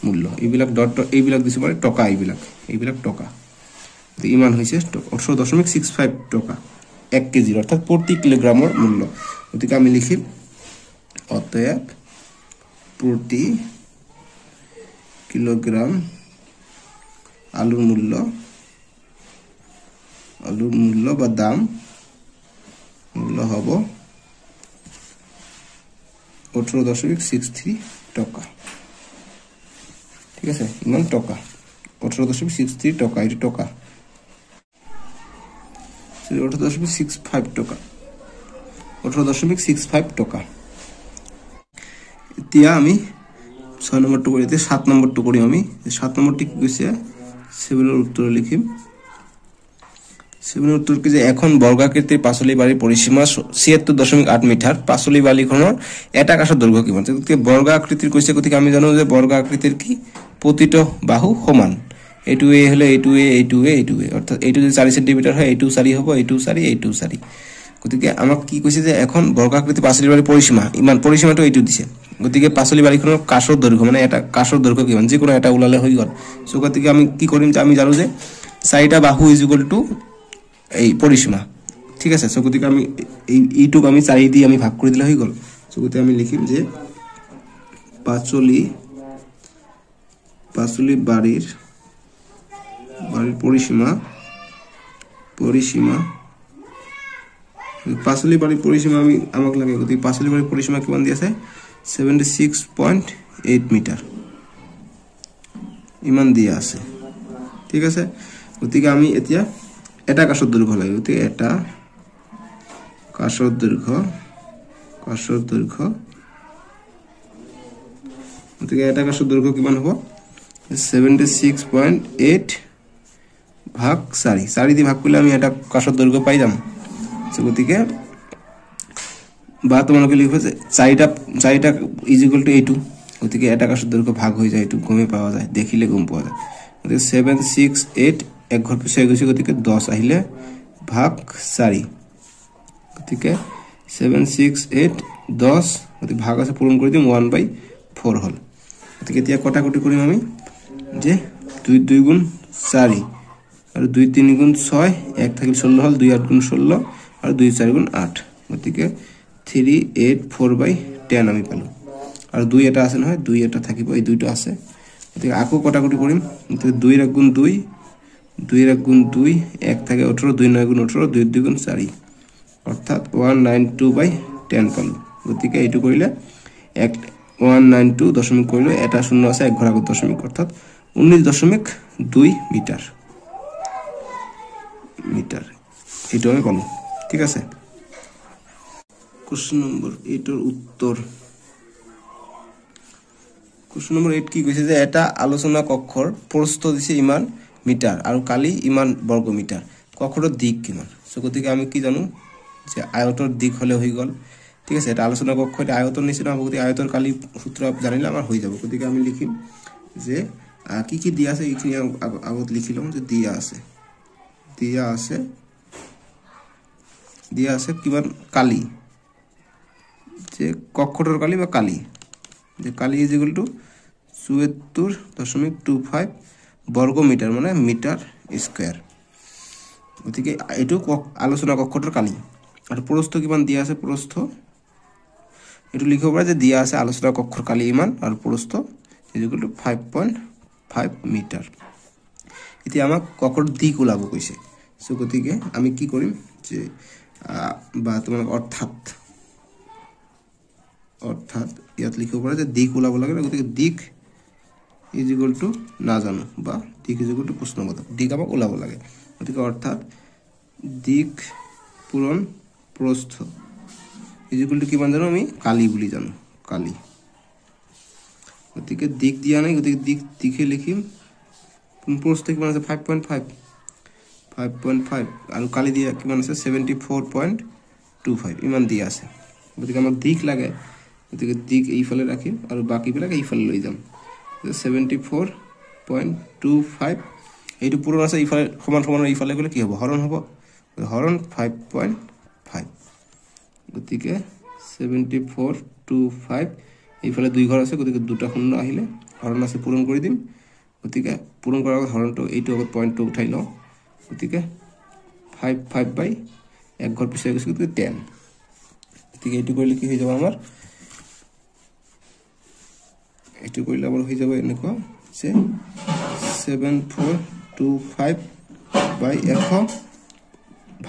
[SPEAKER 1] মূল্য এইবিলাক ডট এইবিলাক দিছোঁ মানে টকা এইবিলাক এইবিলাক টকা ইমান হৈছে ওঠৰ দশমিক ছিক্স ফাইভ টকা এক কেজিৰ অৰ্থাৎ প্ৰতি কিলোগ্ৰামৰ মূল্য গতিকে আমি লিখিম অতএব প্ৰতি কিলোগ্ৰাম আলুৰ মূল্য আলুর মূল্য বা দাম মূল্য হব অঠেরো দশমিক সিক্স থ্রি টকা ঠিক আছে ইমান টকা অঠেরো দশমিক সিক্স থ্রি টকা এটি টকা অঠেরো দশমিক সিক্স ফাইভ টকা অঠেরো দশমিক সিক্স ফাইভ টকা এতিয়া আমি ছয় নম্বর টুকুরিতে সাত নম্বর টুকুরি আমি সাত নম্বরটি কি কৈছে সেইবিলাক উত্তর লিখিম চিবিনে উত্তৰ কি যে এখন বৰ্গাকৃতিৰ পাচলি বাৰীৰ পৰিসীমা ছিয়াত্তৰ দশমিক আঠ মিটাৰ পাচলি বালিখনৰ এটা কাষৰ দৈৰ্ঘ্য কিমান গতিকে বৰ্গাকৃতিৰ কৈছে গতিকে আমি জানো যে বৰ্গাকৃতিৰ কি প্ৰতিত বাহু সমান এইটোৱে হ'লে এইটোৱে এইটোৱে এইটোৱে অৰ্থাৎ এইটো যদি চাৰি চেণ্টিমিটাৰ হয় এইটো চাৰি হ'ব এইটো চাৰি এইটো চাৰি গতিকে আমাক কি কৈছে যে এখন বৰ্গাকৃতি পাচলি বাৰীৰ পৰিসীমা ইমান পৰিসীমাটো এইটো দিছে গতিকে পাচলি বাৰীখনৰ কাছৰ দৈৰ্ঘ্য মানে এটা কাছৰ দৈৰ্ঘ্য কিমান যিকোনো এটা ওলালে হৈ গ'ল চ' গতিকে আমি কি কৰিম যে আমি জানো যে চাৰিটা বাহু ইজুগলটো এই পরিসীমা ঠিক আছে চকুতিকে আমি এই ইটুক আমি চারি দিয়ে আমি ভাগ করে দিলে হয়ে গেল চকুতে আমি লিখিম যে পাঁচলি পাঁচলি বাড়ির বাড়ির পরিসীমা পরিসীমা পাঁচলি বাড়ির পরিসীমা আমি আমাকে লাগে পাঁচলি বাড়ির পরিসীমা কেমন আছে seventy six point eight meter ইমান দিয়ে আছে ঠিক আছে গতিকে আমি এতিয়া এটা কাশ লাগে লাগবে এটা কাশ দৈর্ঘ্য কাশ দৈর্ঘ্য গতিকে এটা কাশ দৈৰ্ঘ্য কিমান হ'ব ছেভেণ্টি ছিক্স পইণ্ট এইট ভাগ চাৰি চাৰি দিয়ে ভাগ কৰিলে আমি এটা কাষৰ দৈৰ্ঘ্য পাই যাম গতিকে বা তোমালোকে লিখিব যে চাৰিটা চাৰিটা ইজ টু এইটো গতিকে এটা কাষৰ দৈৰ্ঘ্য ভাগ হৈ যায় এইটো গমেই পোৱা যায় দেখিলে গম পোৱা যায় গতিকে ছেভেন ছিক্স এইট এক ঘৰ পিছে গৈছে গতিকে দহ আহিলে ভাগ চাৰি গতিকে ছেভেন ছিক্স এইট দহ গতিকে ভাগ আছে পূৰণ কৰি দিম ওৱান বাই ফ'ৰ হ'ল গতিকে এতিয়া কটাকটি কৰিম আমি যে দুই দুই গুণ চাৰি আৰু দুই তিনি গুণ ছয় এক থাকিল ষোল্ল হ'ল দুই আঠ গুণ ষোল্ল আৰু দুই চাৰি গুণ আঠ গতিকে three eight four by ten আমি পালোঁ আৰু দুই এটা আছে নহয় দুই এটা থাকিব এই দুইটো আছে গতিকে আকৌ কটাকটি কৰিম গতিকে দুইৰ এক গুণ দুই দুই এক গুণ দুই এক থাকে অঠেরো দুই নয় গুণ অঠেরো দুই দুই গুণ চারি অর্থাৎ one nine two by ten পালো গতিকে এইটু করলে এক ওয়ান নাইন টু দশমিক করলে এটা শূন্য আছে এক ঘোরাগত দশমিক অর্থাৎ উনিশ দশমিক দুই মিটার মিটার এইটু আমি কলম ঠিক আছে কোশ্চেন নম্বর এইটোর উত্তর কোশ্চেন নম্বর এইট কি কৈছে যে এটা আলোচনা কক্ষর প্রস্থ দিছে ইমান মিটার আর কালি ইমান মিটার কখনো দিক কিমান সো গতিকে আমি কি জানো যে আয়তর দিক হলে হয়ে গল ঠিক আছে এটা আলোচনা কক্ষ এটা আয়তন নিয়েছিলাম গতিকে আয়তর কালি সূত্র জানিলে আমার হয়ে যাব গতিকে আমি লিখিম যে কি কি দিয়া আছে এইখিনি আগত লিখিলাম যে দিয়া আছে দিয়া আছে দিয়া আছে কিমান কালি যে কক্ষটর কালি বা কালি যে কালি ইজ ইকুয়াল টু চুয়াত্তর দশমিক টু ফাইভ বৰ্গমিটাৰ মানে মিটাৰ স্কুৱেৰ গতিকে এইটো আলোচনা কক্ষটোৰ কালি আৰু প্ৰস্থ কিমান দিয়া আছে প্ৰস্থ এইটো লিখিব পাৰে যে দিয়া আছে আলোচনা কক্ষৰ কালি ইমান আৰু প্ৰস্থ ফাইভ পইণ্ট ফাইভ মিটাৰ এতিয়া আমাক কক্ষৰ দিক ওলাব কৈছে চ' গতিকে আমি কি কৰিম যে বা তোমালোকে অৰ্থাৎ অৰ্থাৎ ইয়াত লিখিব পাৰে যে দিক ওলাব লাগে গতিকে দিক ইজিকল টু নাজানো বা দিক ইজিকল টু প্ৰশ্নগত দিক আমাক ওলাব লাগে গতিকে অৰ্থাৎ দিক পূৰণ প্ৰস্থ ইজিকল টু কিমান জানো আমি কালি বুলি জানো কালি গতিকে দিক দিয়া নাই গতিকে দিক দিশে লিখিম প্ৰস্থ কিমান আছে five point five five point five আৰু কালি দিয়া কিমান আছে seventy four point two five ইমান দিয়া আছে গতিকে আমাক দিক লাগে গতিকে দিক এইফালে ৰাখিম আৰু বাকীবিলাক এইফালে লৈ যাম সেইটো পূৰণ আছে ইফালে সমান সমান ইফালে গ'লে কি হ'ব হৰণ হ'ব হৰণ ফাইভ পইণ্ট ফাইভ গতিকে ছেভেণ্টি ফ'ৰ টু ফাইভ এইফালে দুই ঘৰ আছে গতিকে দুটা শূন্য আহিলে হৰণ আছে পূৰণ কৰি দিম গতিকে পূৰণ কৰাৰ আগত হৰণটো এইটো আগত পইণ্টটো উঠাই লওঁ গতিকে ফাইভ ফাইভ বাই এক ঘৰ পিছুৱাই গৈছে গতিকে টেন গতিকে এইটো কৰিলে কি হৈ যাব আমাৰ এইটো কৰিলে আমাৰ হৈ যাব এনেকুৱা যে seven four two five by এশ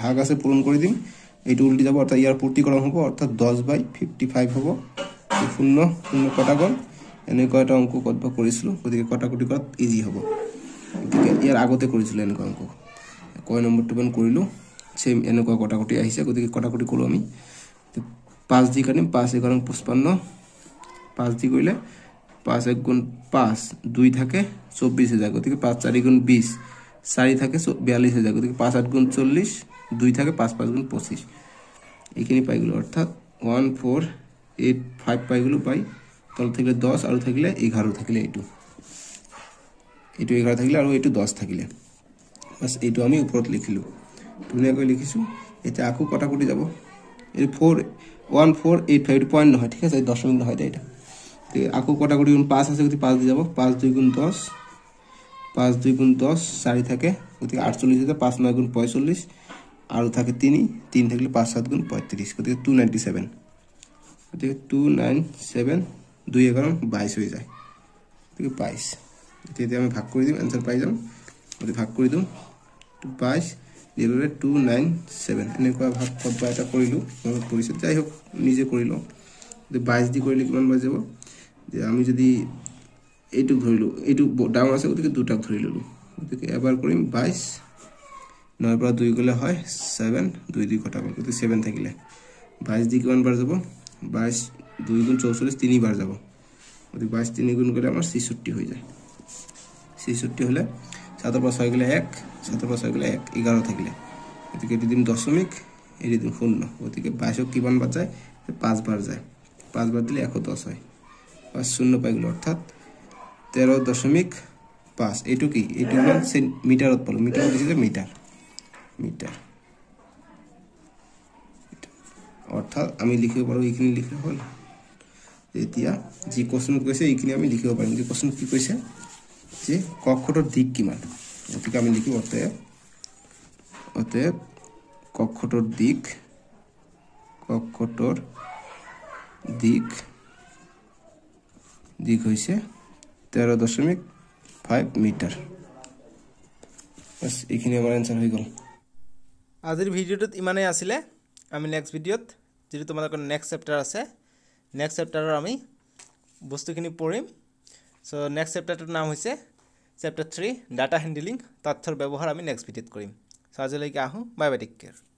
[SPEAKER 1] ভাগ আছে পূৰণ কৰি দিম এইটো উল্টি যাব অৰ্থাৎ ইয়াৰ পূৰ্তি কৰা হ'ব অৰ্থাৎ দহ বাই ফিফটি ফাইভ হ'ব শূন্য শূন্য কটা গ'ল এনেকুৱা এটা অংক কত বা কৰিছিলোঁ গতিকে কটাকুটি কৰাত ইজি হ'ব গতিকে ইয়াৰ আগতে কৰিছিলোঁ এনেকুৱা অংক কয় নম্বৰটো মানে কৰিলোঁ ছেইম এনেকুৱা কটাকুটি আহিছে গতিকে কটাকুটি কৰোঁ আমি পাঁচ দি কাটিম পাঁচ এঘাৰ পঁচপন্ন পাঁচ দি কৰিলে পাঁচ এক গুণ পাঁচ দুই থাকে চব্বিশ হাজার গতিকে পাঁচ চারি গুণ বিশ চারি থাকে বিয়াল্লিশ হাজার গতিকে পাঁচ আট গুণ চল্লিশ দুই থাকে পাঁচ পাঁচ গুণ পঁচিশ পাই গেল অর্থাৎ ওয়ান ফোর এইট ফাইভ পাই গেল পাই তল থাকলে দশ আরও থাকলে এগারো থাকলে এইটু এইটু এগারো থাকলে আৰু এইটু দহ থাকিলে বাস এইটো আমি ওপৰত লিখিলোঁ ধুনীয়াকৈ লিখিছোঁ এতিয়া আকৌ কটাকুটি যাব এইটো four one four eight five point point নহয় ঠিক আছে দশমিক নহয় এটা আকৌ কটাকটি গুণ পাঁচ আছে গতিকে পাঁচ দি যাব পাঁচ দুই গুণ দহ পাঁচ দুই গুণ দহ চাৰি থাকে গতিকে আঠচল্লিছ আছে পাঁচ ন গুণ পঁয়চল্লিছ আৰু থাকে তিনি তিনি থাকিলে পাঁচ সাত গুণ পঁয়ত্ৰিছ গতিকে টু নাইণ্টি ছেভেন গতিকে টু নাইন ছেভেন দুই এঘাৰ বাইছ হৈ যায় গতিকে বাইছ গতিকে এতিয়া আমি ভাগ কৰি দিম এনচাৰ পাই যাম গতিকে ভাগ কৰি দিওঁ বাইছ ডিলৰে টু নাইন ছেভেন এনেকুৱা ভাগ কৰবাৰ এটা কৰিলোঁ মনত পৰিছে যাই হওক নিজে কৰি লওঁ গতিকে বাইছ দি কৰিলে কিমান বাজিব যে আমি যদি এইটো ধৰিলোঁ এইটো ডাঙৰ আছে গতিকে দুটাক ধৰি ল'লোঁ গতিকে এবাৰ কৰিম বাইছ নৰ পৰা দুই গ'লে হয় ছেভেন দুই দুই কটা গ'ল গতিকে ছেভেন থাকিলে বাইছ দি কিমানবাৰ যাব বাইছ দুই গুণ চৌচল্লিছ তিনিবাৰ যাব গতিকে বাইছ তিনি গুণ গ'লে আমাৰ ছিষষ্ঠি হৈ যায় ছিষষ্ঠি হ'লে ছাতৰ পৰা ছয় গ'লে এক ছাতৰ পৰা ছয় গ'লে এক এঘাৰ থাকিলে গতিকে এইটো দিম দশমিক এইটো দিম শূন্য গতিকে বাইছক কিমানবাৰ যায় পাঁচবাৰ যায় পাঁচবাৰ দিলে এশ দহ হয় বা শূন্য পাইগুলো অর্থাৎ তেরো দশমিক পাঁচ এটুকুই এটুকু সে হ্যাঁ। মিটার উৎপল মিটার মিটার মিটার অর্থাৎ আমি লিখিব পাৰোঁ এইখিনি লিখিব হল এতিয়া যি কোৱেশ্যনত কৈছে এইখিনি আমি লিখিব পাৰিম যি কোৱেশ্যনত কি কৈছে যে কক্ষটোৰ দিশ কিমান গতিকে আমি লিখিম অতএব অতএব কক্ষটোৰ দিশ কক্ষটোৰ দিশ দিক হৈছে তেৰ দশমিক ফাইভ মিটাৰ বছ এইখিনি আমাৰ এনচাৰ হৈ গ'ল আজিৰ ভিডিঅ'টোত ইমানেই আছিলে আমি নেক্সট ভিডিঅ'ত যিটো তোমালোকৰ নেক্সট চেপ্টাৰ আছে নেক্সট চেপ্টাৰৰ আমি বস্তুখিনি পঢ়িম চ' নেক্সট চেপ্টাৰটোৰ নাম হৈছে চেপ্টাৰ থ্ৰী ডাটা হেণ্ডিলিং তথ্যৰ ব্যৱহাৰ আমি নেক্সট ভিডিঅ'ত কৰিম চ' আজিলৈকে আহোঁ বায়'বেটিক কেয়াৰ